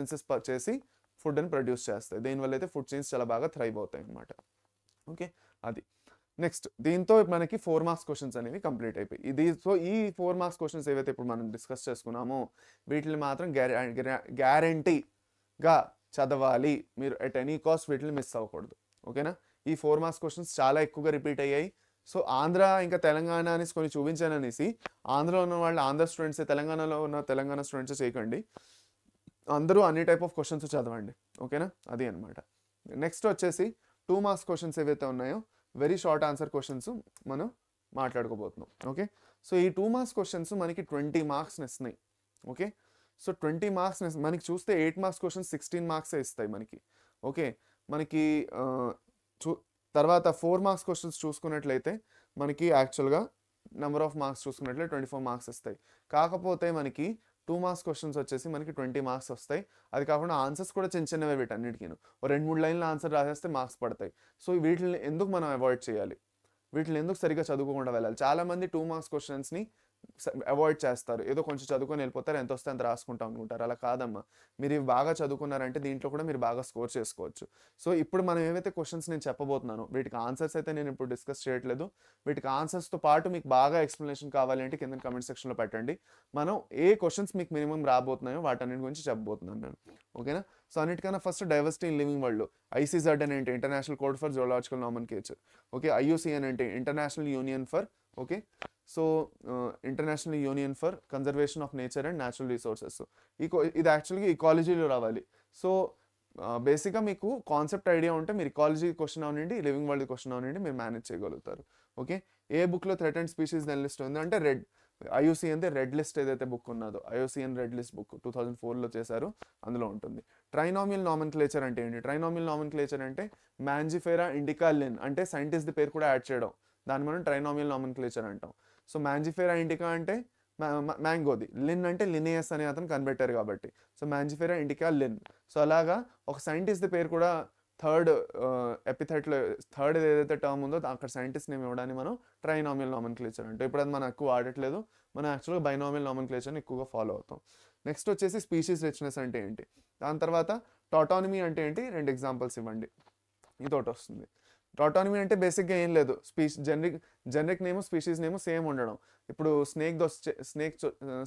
సెన్సెస్ చేసి ఫుడ్ అని ప్రొడ్యూస్ చేస్తాయి దీనివల్ల అయితే ఫుడ్ చైన్స్ చాలా బాగా థ్రైవ్ అవుతాయి అనమాట ఓకే అది నెక్స్ట్ దీంతో మనకి ఫోర్ మార్క్స్ క్వశ్చన్స్ అనేవి కంప్లీట్ అయిపోయి ఇది సో ఈ ఫోర్ మార్క్స్ క్వశ్చన్స్ ఏవైతే ఇప్పుడు మనం డిస్కస్ చేసుకున్నామో వీటిని మాత్రం గ్యారంటీగా చదవాలి మీరు అట్ ఎనీ కాస్ట్ వీటిని మిస్ అవ్వకూడదు ఓకేనా ఈ ఫోర్ మార్క్స్ క్వశ్చన్స్ చాలా ఎక్కువగా రిపీట్ అయ్యాయి సో ఆంధ్ర ఇంకా తెలంగాణ అనేసి కొన్ని చూపించాను అనేసి ఆంధ్రలో ఉన్న వాళ్ళు ఆంధ్ర స్టూడెంట్స్ తెలంగాణలో ఉన్న తెలంగాణ స్టూడెంట్స్ చేయకండి అందరూ అన్ని టైప్ ఆఫ్ క్వశ్చన్స్ చదవండి ఓకేనా అది అనమాట నెక్స్ట్ వచ్చేసి టూ మార్క్స్ క్వశ్చన్స్ ఏవైతే ఉన్నాయో వెరీ షార్ట్ ఆన్సర్ క్వశ్చన్స్ మనం మాట్లాడుకోబోతున్నాం ఓకే సో ఈ టూ మార్క్స్ క్వశ్చన్స్ మనకి ట్వంటీ మార్క్స్ని ఇస్తున్నాయి ఓకే సో ట్వంటీ మార్క్స్ మనకి చూస్తే ఎయిట్ మార్క్స్ క్వశ్చన్స్ సిక్స్టీన్ మార్క్సే ఇస్తాయి మనకి ఓకే మనకి చూ తర్వాత ఫోర్ మార్క్స్ క్వశ్చన్స్ చూసుకున్నట్లయితే మనకి యాక్చువల్గా నెంబర్ ఆఫ్ మార్క్స్ చూసుకున్నట్లయితే ట్వంటీ ఫోర్ మార్క్స్ ఇస్తాయి కాకపోతే మనకి టూ మార్క్స్ క్వశ్చన్స్ వచ్చేసి మనకి ట్వంటీ మార్క్స్ వస్తాయి అది కాకుండా ఆన్సర్స్ కూడా చిన్న చిన్నవే వీటన్నిటికీ ఓ రెండు మూడు లైన్లు ఆన్సర్ రాసేస్తే మార్క్స్ పడతాయి సో వీటిని ఎందుకు మనం అవాయిడ్ చేయాలి వీటిని ఎందుకు సరిగ్గా చదువుకోకుండా వెళ్ళాలి చాలామంది టూ మార్క్స్ క్వశ్చన్స్ని అవాయిడ్ చేస్తారు ఏదో కొంచెం చదువుకొని వెళ్ళిపోతారు ఎంత వస్తే అంత రాసుకుంటాం అనుకుంటారు అలా కాదమ్మా మీరు బాగా చదువుకున్నారంటే దీంట్లో కూడా మీరు బాగా స్కోర్ చేసుకోవచ్చు సో ఇప్పుడు మనం ఏవైతే క్వశ్చన్స్ నేను చెప్పబోతున్నాను వీటికి ఆన్సర్స్ అయితే నేను ఇప్పుడు డిస్కస్ చేయట్లేదు వీటికి ఆన్సర్స్తో పాటు మీకు బాగా ఎక్స్ప్లెనేషన్ కావాలంటే కింద కమెంట్ సెక్షన్లో పెట్టండి మనం ఏ క్వశ్చన్స్ మీకు మినిమం రాబోతున్నాయో వాటన్నిటి గురించి చెప్పబోతున్నాను నేను ఓకేనా సో అన్నిటికన్నా first diversity in living world ICZ అని international code for zoological nomenclature okay IUCN అని international union for okay so international union for conservation of nature and natural resources ఇది యాక్చువల్గా ఇకాలజీలో రావాలి సో బేసిక్గా మీకు కాన్సెప్ట్ ఐడియా ఉంటే మీరు ecology question అవనండి లివింగ్ వరల్డ్ క్వశ్చన్ అవనండి మీరు మేనేజ్ చేయగలుగుతారు ఓకే ఏ బుక్లో థ్రెటెండ్ స్పీసీస్ దాని లిస్ట్ ఉంది అంటే రెడ్ ఐఓసిఎన్ రెడ్ లిస్ట్ ఏదైతే బుక్ ఉన్నదో IUCN red list book two thousand ఫోర్లో చేశారు అందులో ఉంటుంది ట్రైనామియల్ క్లేచర్ అంటే ఏంటి ట్రైనామియల్ క్లేచర్ అంటే మ్యాంజిఫెరా ఇండికా లిన్ అంటే సైంటిస్ట్ పేరు కూడా యాడ్ చేయడం దాన్ని మనం ట్రైనామియల్ క్లేచర్ అంటాం సో మ్యాంజిఫేరా ఇండికా అంటే మ్యాంగోది లిన్ అంటే లినేయస్ అనే అతను కనిపెట్టారు కాబట్టి so mangifera indica Linn so అలాగా ఒక సైంటిస్ట్ పేరు కూడా థర్డ్ ఎపిథెట్లో థర్డ్ ఏదైతే టర్మ్ ఉందో అక్కడ సైంటిస్ట్ నేమ్ ఇవ్వడానికి మనం ట్రైనామియల్ నామన్ క్లేచర్ అంటే ఇప్పుడు అది మనం ఎక్కువ ఆడట్లేదు మనం యాక్చువల్గా బైనామియల్ నామన్ క్లేచర్ని ఎక్కువగా ఫాలో అవుతాం నెక్స్ట్ వచ్చేసి స్పీషీస్ రిచ్నెస్ అంటే ఏంటి దాని తర్వాత టాటానమీ అంటే ఏంటి రెండు ఎగ్జాంపుల్స్ ఇవ్వండి ఇదొకటి వస్తుంది డాటానమీ అంటే బేసిక్గా ఏం లేదు speech generic generic name species name same ఉండడం ఇప్పుడు స్నేక్ స్నేక్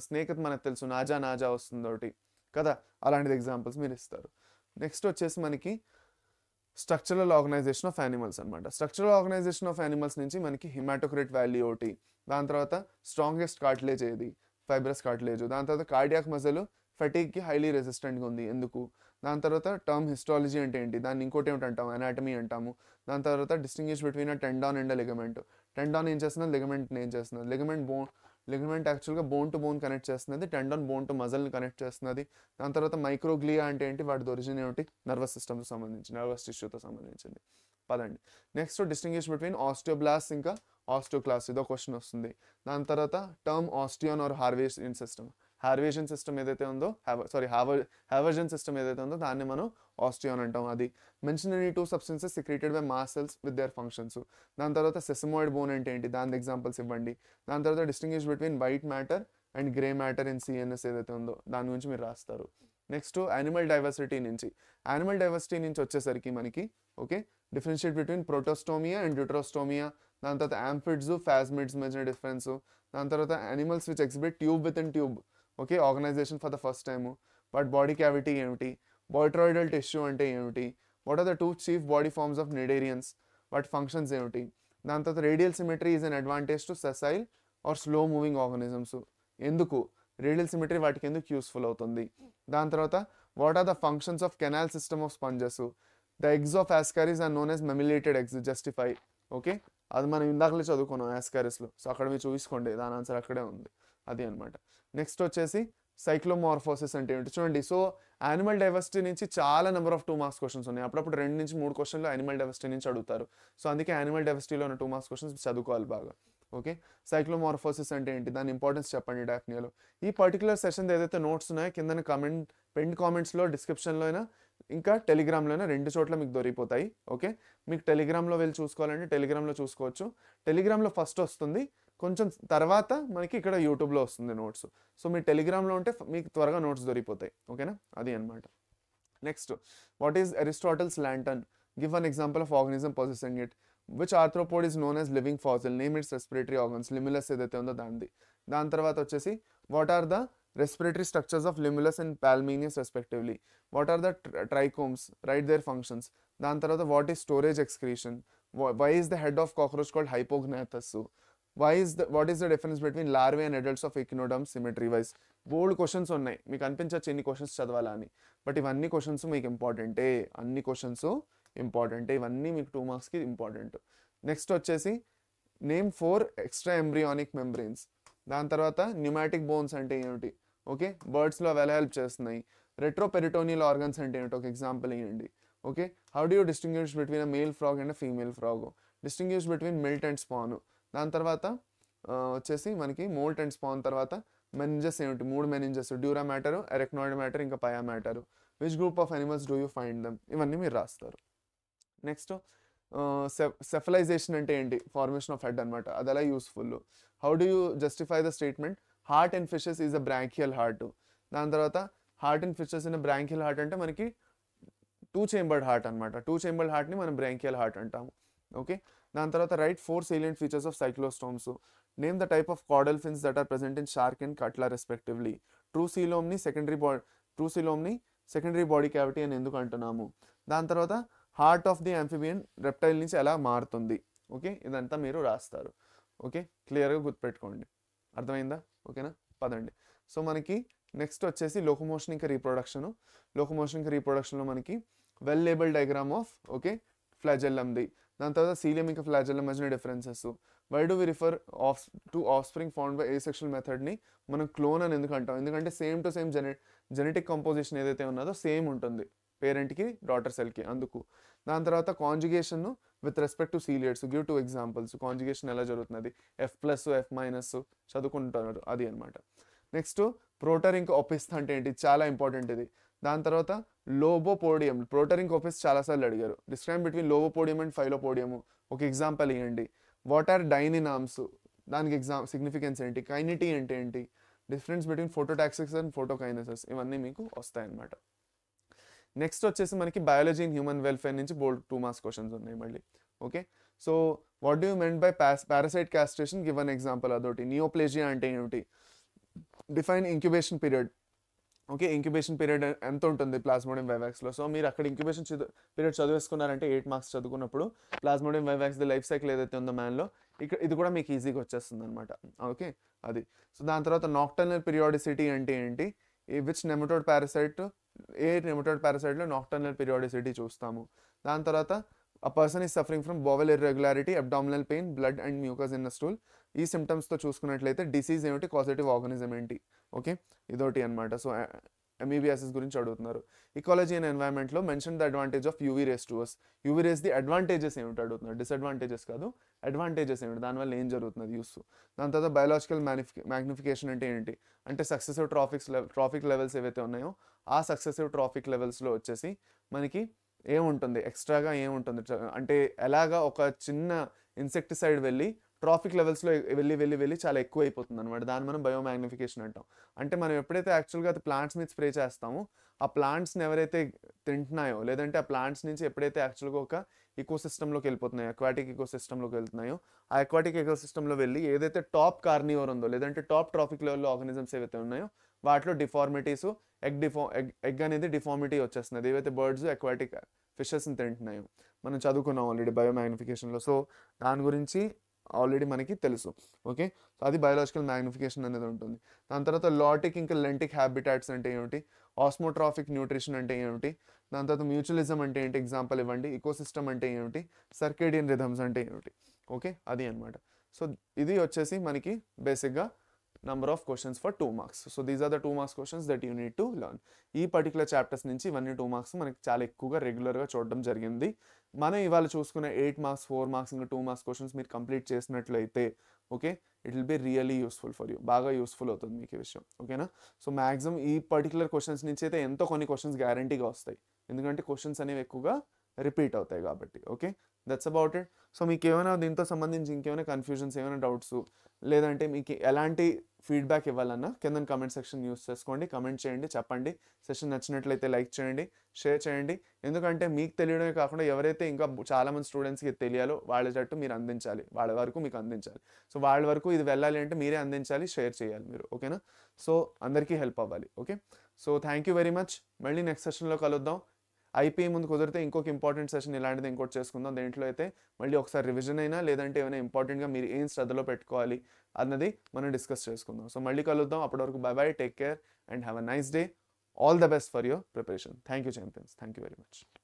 స్నేక్ మనకు తెలుసు నాజా నాజా వస్తుంది ఒకటి కదా అలాంటిది ఎగ్జాంపుల్స్ మీరు ఇస్తారు నెక్స్ట్ వచ్చేసి మనకి స్ట్రక్చరల్ ఆర్గనైజేషన్ ఆఫ్ యానిమల్స్ అనమాట స్ట్రక్చరల్ ఆర్గనైజేషన్ ఆఫ్ యానిమల్స్ నుంచి మనకి హిమాటోక్రిట్ వాల్యూ ఒకటి దాని తర్వాత స్ట్రాంగెస్ట్ కార్ట్లేజ్ ఏది ఫైబ్రస్ కార్ట్లేజ్ దాని తర్వాత కార్డియాక్ మజలు ఫెటీక్కి హైలీ రెసిస్టెంట్గా ఉంది ఎందుకు దాని తర్వాత టర్మ్ హిస్టాలజీ అంటే ఏంటి దాన్ని ఇంకోటి ఏమిటి అంటాము అనాటమీ అంటాము దాని తర్వాత distinguish between a tendon and ligament tendon ఏం చేస్తున్నది లిగమెంట్ని ఏం చేస్తున్నది లిగమెంట్ బోన్ లిగమెంట్ యాక్చువల్గా బోన్ టు బోన్ కనెక్ట్ చేస్తున్నది టెండాన్ బోన్ టు మజల్ని కనెక్ట్ చేస్తున్నది దాని తర్వాత మైక్రోగ్లియా అంటే ఏంటి వాటి ఒరిజిన్ ఏమిటి నర్వస్ సిస్టమ్కి సంబంధించి నర్వస్ టిష్యూతో సంబంధించింది పదండి నెక్స్ట్ డిస్టింగ్విష్ బిట్వీన్ ఆస్టియోబ్లాస్ట్ ఇంకా ఆస్టియోక్లాస్ ఇదో క్వశ్చన్ వస్తుంది దాని తర్వాత term osteon or in system haversian system ఏదైతే ఉందో సారీ హావర్ హావర్జన్ సిస్టమ్ ఏదైతే ఉందో దాన్ని మనం ఆస్ట్రియాన్ అంటాం అది mention any two substances secreted by mast cells with their functions దాని తర్వాత సెసమాయిడ్ బోన్ అంటే ఏంటి దాని ఎగ్జాంపుల్స్ ఇవ్వండి దాని తర్వాత distinguish between white matter and grey matter in CNS ఏదైతే ఉందో దాని గురించి మీరు రాస్తారు నెక్స్ట్ యానిమల్ డైవర్సిటీ నుంచి యానిమల్ డైవర్సిటీ నుంచి వచ్చేసరికి మనకి okay differentiate between protostomia and deuterostomia దాని తర్వాత యాంఫిడ్స్ ఫాస్మిడ్స్ మధ్యన డిఫరెన్స్ దాని తర్వాత animals which exhibit tube within tube okay organisation for the first time but body cavity ఏమిటి బాయిట్రాయిడల్ టిష్యూ అంటే ఏమిటి what are the two chief body forms of cnidarians వాటి functions ఏమిటి దాని తర్వాత radial symmetry is an advantage to sessile or slow moving organisms ఎందుకు radial symmetry వాటికి ఎందుకు యూస్ఫుల్ అవుతుంది దాని తర్వాత what are the functions of canal system of sponges the eggs of ascaris are known as mammillated eggs justify okay అది మనం ఇందాకలే చదువుకున్నాం యాస్కారీస్లో so అక్కడ మీరు చూసుకోండి దాని ఆన్సర్ అక్కడే ఉంది అది అనమాట నెక్స్ట్ వచ్చేసి సైక్లోమార్ఫోసిస్ అంటే ఏంటి చూడండి సో యానిమల్ డైవర్సిటీ నుంచి చాలా number of two marks questions ఉన్నాయి అప్పుడప్పుడు రెండు నుంచి మూడు క్వశ్చన్లు యానిమల్ డైవర్సిటీ నుంచి అడుగుతారు సో అందుకే యానిమల్ డైవర్సిటీలో ఉన్న టూ మార్క్స్ క్వశ్చన్స్ చదువుకోవాలి బాగా ఓకే సైక్లోమార్ఫోసిస్ అంటే ఏంటి దాని ఇంపార్టెన్స్ చెప్పండి డాఫ్నియాలో ఈ పర్టికులర్ సెషన్ ఏదైతే నోట్స్ ఉన్నాయో కింద కమెంట్ పెండ్ కామెంట్స్లో డిస్క్రిప్షన్లో అయినా ఇంకా టెలిగ్రామ్లో అయినా రెండు చోట్ల మీకు దొరికిపోతాయి ఓకే మీకు టెలిగ్రామ్లో వెళ్ళి చూసుకోవాలంటే టెలిగ్రామ్లో చూసుకోవచ్చు టెలిగ్రామ్లో ఫస్ట్ వస్తుంది కొంచెం తర్వాత మనకి ఇక్కడ యూట్యూబ్లో వస్తుంది నోట్స్ సో మీ టెలిగ్రామ్లో ఉంటే మీకు త్వరగా నోట్స్ దొరికిపోతాయి ఓకేనా అది అనమాట next what is Aristotle's lantern give an example of organism possessing it which arthropod is known as living fossil name its respiratory organs limulus ఏదైతే ఉందో దాన్ని దాని తర్వాత వచ్చేసి what are the respiratory structures of limulus and palamnaeus respectively what are the trichomes write their functions దాని తర్వాత what is storage excretion why is the head of cockroach called hypognathous why is the what is the difference between larvae and adults of echinoderm symmetry wise bold questions ఉన్నాయి మీకు అనిపించవచ్చు ఎన్ని questions చదవాలా అని but ఇవన్నీ questions మీకు ఇంపార్టెంటే అన్ని క్వశ్చన్స్ ఇంపార్టెంటే ఇవన్నీ మీకు టూ మార్క్స్కి ఇంపార్టెంట్ నెక్స్ట్ వచ్చేసి name four extra embryonic membranes దాని తర్వాత న్యూమాటిక్ బోన్స్ అంటే ఏమిటి ఓకే బర్డ్స్లో అవి ఎలా హెల్ప్ చేస్తున్నాయి రెట్రోపెరిటోనియల్ ఆర్గన్స్ అంటే ఏమిటి ఒక ఎగ్జాంపుల్ ఇవ్వండి okay how do you distinguish between a male frog and female frog distinguish between milt and spawn దాని తర్వాత వచ్చేసి మనకి మోల్ట్ అండ్ స్పాన్ తర్వాత మెనింజెస్ ఏమిటి మూడు meninges dura matter arachnoid matter ఇంకా pia matter which group of animals do you find them ఇవన్నీ మీరు రాస్తారు నెక్స్ట్ సెఫలైజేషన్ అంటే ఏంటి ఫార్మేషన్ ఆఫ్ హెడ్ అనమాట అది అలా useful how do you justify the statement heart and fishes is a branchial heart దాని తర్వాత heart and fishes in branchial heart అంటే మనకి టూ చేంబర్డ్ హార్ట్ అనమాట టూ చేంబర్డ్ హార్ట్ని మనం బ్రాంకియల్ హార్ట్ అంటాము ఓకే దాని తర్వాత write four salient features of cyclostomes name the type of caudal fins that are present in shark and catla respectively true సీలోమ్ని secondary body సీలోమ్ని సెకండరీ బాడీ క్యావిటీ అని ఎందుకు అంటున్నాము దాని తర్వాత heart of the amphibian reptile నుంచి ఎలా మారుతుంది ఓకే ఇదంతా మీరు రాస్తారు ఓకే క్లియర్గా గుర్తుపెట్టుకోండి అర్థమైందా ఓకేనా పదండి సో మనకి నెక్స్ట్ వచ్చేసి లోకమోషన్ ఇంకా రీప్రొడక్షన్ లోకమోషన్ ఇంకా రీప్రొడక్షన్లో మనకి well label diagram of okay ఫ్లాజెల్లంది దాని తర్వాత సీలియం ఇంకా ఫ్లాజల్ మధ్యన differences why do we refer of to offspring found by sexual మెథడ్ని మనం క్లోన్ అని ఎందుకు అంటాం ఎందుకంటే same to same gene genetic composition ఏదైతే ఉన్నదో సేమ్ ఉంటుంది పేరెంట్కి డాటర్ సెల్కి అందుకు దాని తర్వాత conjugation with respect to ciliates give two examples conjugation ఎలా జరుగుతుంది ఎఫ్ ప్లస్ ఎఫ్ మైనస్ చదువుకుంటున్నారు అది అనమాట నెక్స్ట్ ప్రోటర్ ఇంకా ఒపిస్తా అంటే ఏంటి చాలా ఇంపార్టెంట్ ఇది దాని తర్వాత లోబో పోడియం ప్రోటరింగ్ ఆఫీస్ చాలాసార్లు అడిగారు describe between lobopodium and filopodium ఒక ఎగ్జాంపుల్ ఇవ్వండి వాట్ ఆర్ డైనినామ్స్ దానికి ఎగ్జామ్ సిగ్నిఫికెన్స్ ఏంటి కైనిటీ అంటే ఏంటి difference between phototaxis and photokineses ఇవన్నీ మీకు వస్తాయన్నమాట నెక్స్ట్ వచ్చేసి మనకి బయాలజీ ఇన్ హ్యూమన్ వెల్ఫేర్ నుంచి బోల్డ్ టూ మార్క్స్ క్వశ్చన్స్ ఉన్నాయి మళ్ళీ okay so what do meant by pass parasite castration give an example అదొకటి నియోప్లేజియా అంటే ఏమిటి define incubation period okay incubation period ఎంత ఉంటుంది ప్లాస్మోడియం వైవాక్స్లో సో మీరు అక్కడ ఇంక్యుబేషన్ పీరియడ్ చదివేసుకున్నారంటే ఎయిట్ మార్క్స్ చదువుకున్నప్పుడు ప్లాస్మోడియం వైవాక్స్ది లైఫ్ సైకిల్ ఏదైతే ఉందో మ్యాన్లో ఇక్కడ ఇది కూడా మీకు ఈజీగా వచ్చేస్తుంది అనమాట ఓకే అది సో దాని తర్వాత నాక్టర్నల్ పీరియాడిసిటీ అంటే ఏంటి విచ్ నెమటోడ్ పారాసైట్ ఏ నెమటోడ్ పారాసైట్లో నాక్టర్నల్ పీరియాడిసిటీ చూస్తాము దాని తర్వాత a person is suffering from bowel irregularity abdominal pain blood and mucus in stool ఈ సిమ్టమ్స్తో చూసుకున్నట్లయితే డిసీజ్ ఏమిటి కాజిటివ్ ఆర్గనిజం ఏంటి ఓకే ఇదోటి అనమాట సో ఎంఈబిఎస్ఎస్ గురించి అడుగుతున్నారు ఇకాలజీ అండ్ ఎన్వైరన్మెంట్లో mention the advantage of UV rays to us UV rays the advantages ఏమిటి అడుగుతున్నారు డిసడ్వాంటేజెస్ కాదు అడ్వాంటేజెస్ ఏమిటి దానివల్ల ఏం జరుగుతున్నది యూస్ దాని తర్వాత బయాలజికల్ మ్యానిఫి మ్యాగ్నిఫికేషన్ అంటే ఏంటి అంటే సక్సెసివ్ ట్రాఫిక్స్ ట్రాఫిక్ లెవెల్స్ ఏవైతే ఉన్నాయో ఆ సక్సెసివ్ ట్రాఫిక్ లెవెల్స్లో వచ్చేసి మనకి ఏముంటుంది ఎక్స్ట్రాగా ఏముంటుంది అంటే ఎలాగా ఒక చిన్న ఇన్సెక్టిసైడ్ వెళ్ళి ట్రాఫిక్ లెవెల్స్లో వెళ్ళి వెళ్ళి వెళ్ళి చాలా ఎక్కువ అయిపోతుంది అనమాట దాన్ని మనం బయోమాగ్నిఫికేషన్ అంటాం అంటే మనం ఎప్పుడైతే యాక్చువల్గా అది ప్లాంట్స్ మీద స్ప్రే చేస్తామో ఆ ప్లాంట్స్ని ఎవరైతే తింటున్నాయో లేదంటే ఆ ప్లాంట్స్ నుంచి ఎప్పుడైతే యాక్చువల్గా ఒక ఈకో సిస్టంలోకి వెళ్ళిపోతున్నాయో అక్వాటిక్ సిస్టంలోకి వెళ్తున్నాయో ఆ అక్వాటిక్ సిస్టంలో వెళ్ళి ఏదైతే టాప్ కార్నివర్ ఉందో లేదంటే టాప్ ట్రాఫిక్ లెవెల్లో ఆర్గనిజమ్స్ ఏవైతే ఉన్నాయో వాటిలో డిఫార్మిటీస్ ఎగ్ డిఫా ఎగ్ ఎగ్ అనేది డిఫార్మిటీ వచ్చేస్తుంది ఏవైతే బర్డ్స్ అక్వాటిక్ ఫిషెస్ని తింటున్నాయో మనం చదువుకున్నాం ఆల్రెడీ బయోమాగ్నిఫికేషన్లో సో దాని గురించి ఆల్రెడీ మనకి తెలుసు ఓకే సో అది బయలాజికల్ మ్యాగ్నిఫికేషన్ అనేది ఉంటుంది దాని తర్వాత లాటిక్ ఇంకా లెంటిక్ హ్యాబిటాట్స్ అంటే ఏమిటి ఆస్మోట్రాఫిక్ న్యూట్రిషన్ అంటే ఏమిటి దాని తర్వాత మ్యూచువలిజం అంటే ఏంటి ఎగ్జాంపుల్ ఇవ్వండి ఇకోసిస్టమ్ అంటే ఏమిటి సర్కేడియన్ రిథమ్స్ అంటే ఏమిటి ఓకే అది అనమాట సో ఇది వచ్చేసి మనకి బేసిక్గా number of questions for two marks so these are the two marks questions that you need to learn ఈ పర్టికులర్ చాప్టర్స్ నుంచి ఇవన్నీ టూ మార్క్స్ మనకి చాలా ఎక్కువగా రెగ్యులర్గా చూడడం జరిగింది మనం ఇవాళ చూసుకున్న ఎయిట్ మార్క్స్ ఫోర్ మార్క్స్ ఇంకా టూ మార్క్స్ క్వశ్చన్స్ మీరు కంప్లీట్ చేసినట్లయితే okay it will be really useful for you బాగా యూస్ఫుల్ అవుతుంది మీకు ఈ విషయం ఓకేనా సో మ్యాక్సిమం ఈ పర్టికులర్ క్వశ్చన్స్ నుంచి అయితే ఎంతో కొన్ని క్వశ్చన్స్ గ్యారంటీగా వస్తాయి ఎందుకంటే క్వశ్చన్స్ అనేవి ఎక్కువగా రిపీట్ అవుతాయి కాబట్టి okay that's about it so మీకు ఏమైనా దీంతో సంబంధించి ఇంకేమైనా కన్ఫ్యూజన్స్ ఏమైనా డౌట్స్ లేదంటే మీకు ఎలాంటి ఫీడ్బ్యాక్ ఇవ్వాలన్నా కింద కమెంట్ సెక్షన్ యూస్ చేసుకోండి కమెంట్ చేయండి చెప్పండి సెషన్ నచ్చినట్లయితే లైక్ చేయండి షేర్ చేయండి ఎందుకంటే మీకు తెలియడమే కాకుండా ఎవరైతే ఇంకా చాలామంది స్టూడెంట్స్కి తెలియాలో వాళ్ళ జట్టు మీరు అందించాలి వాళ్ళ వరకు మీకు అందించాలి సో వాళ్ళ వరకు ఇది వెళ్ళాలి అంటే మీరే అందించాలి షేర్ చేయాలి మీరు ఓకేనా సో అందరికీ హెల్ప్ అవ్వాలి okay so thank you very much మళ్ళీ నెక్స్ట్ సెషన్లో కలుద్దాం అయిపోయి ముందు కుదిరితే ఇంకొక ఇంపార్టెంట్ సెషన్ ఇలాంటిది ఇంకోటి చేసుకుందాం దీంట్లో అయితే మళ్ళీ ఒకసారి రివిజన్ అయినా లేదంటే ఏమైనా ఇంపార్టెంట్గా మీరు ఏం శ్రద్ధలో పెట్టుకోవాలి అన్నది మనం డిస్కస్ చేసుకుందాం సో మళ్ళీ కలుద్దాం అప్పటి వరకు bye bye take care and have a nice day all the best for your preparation thank you champions thank you very much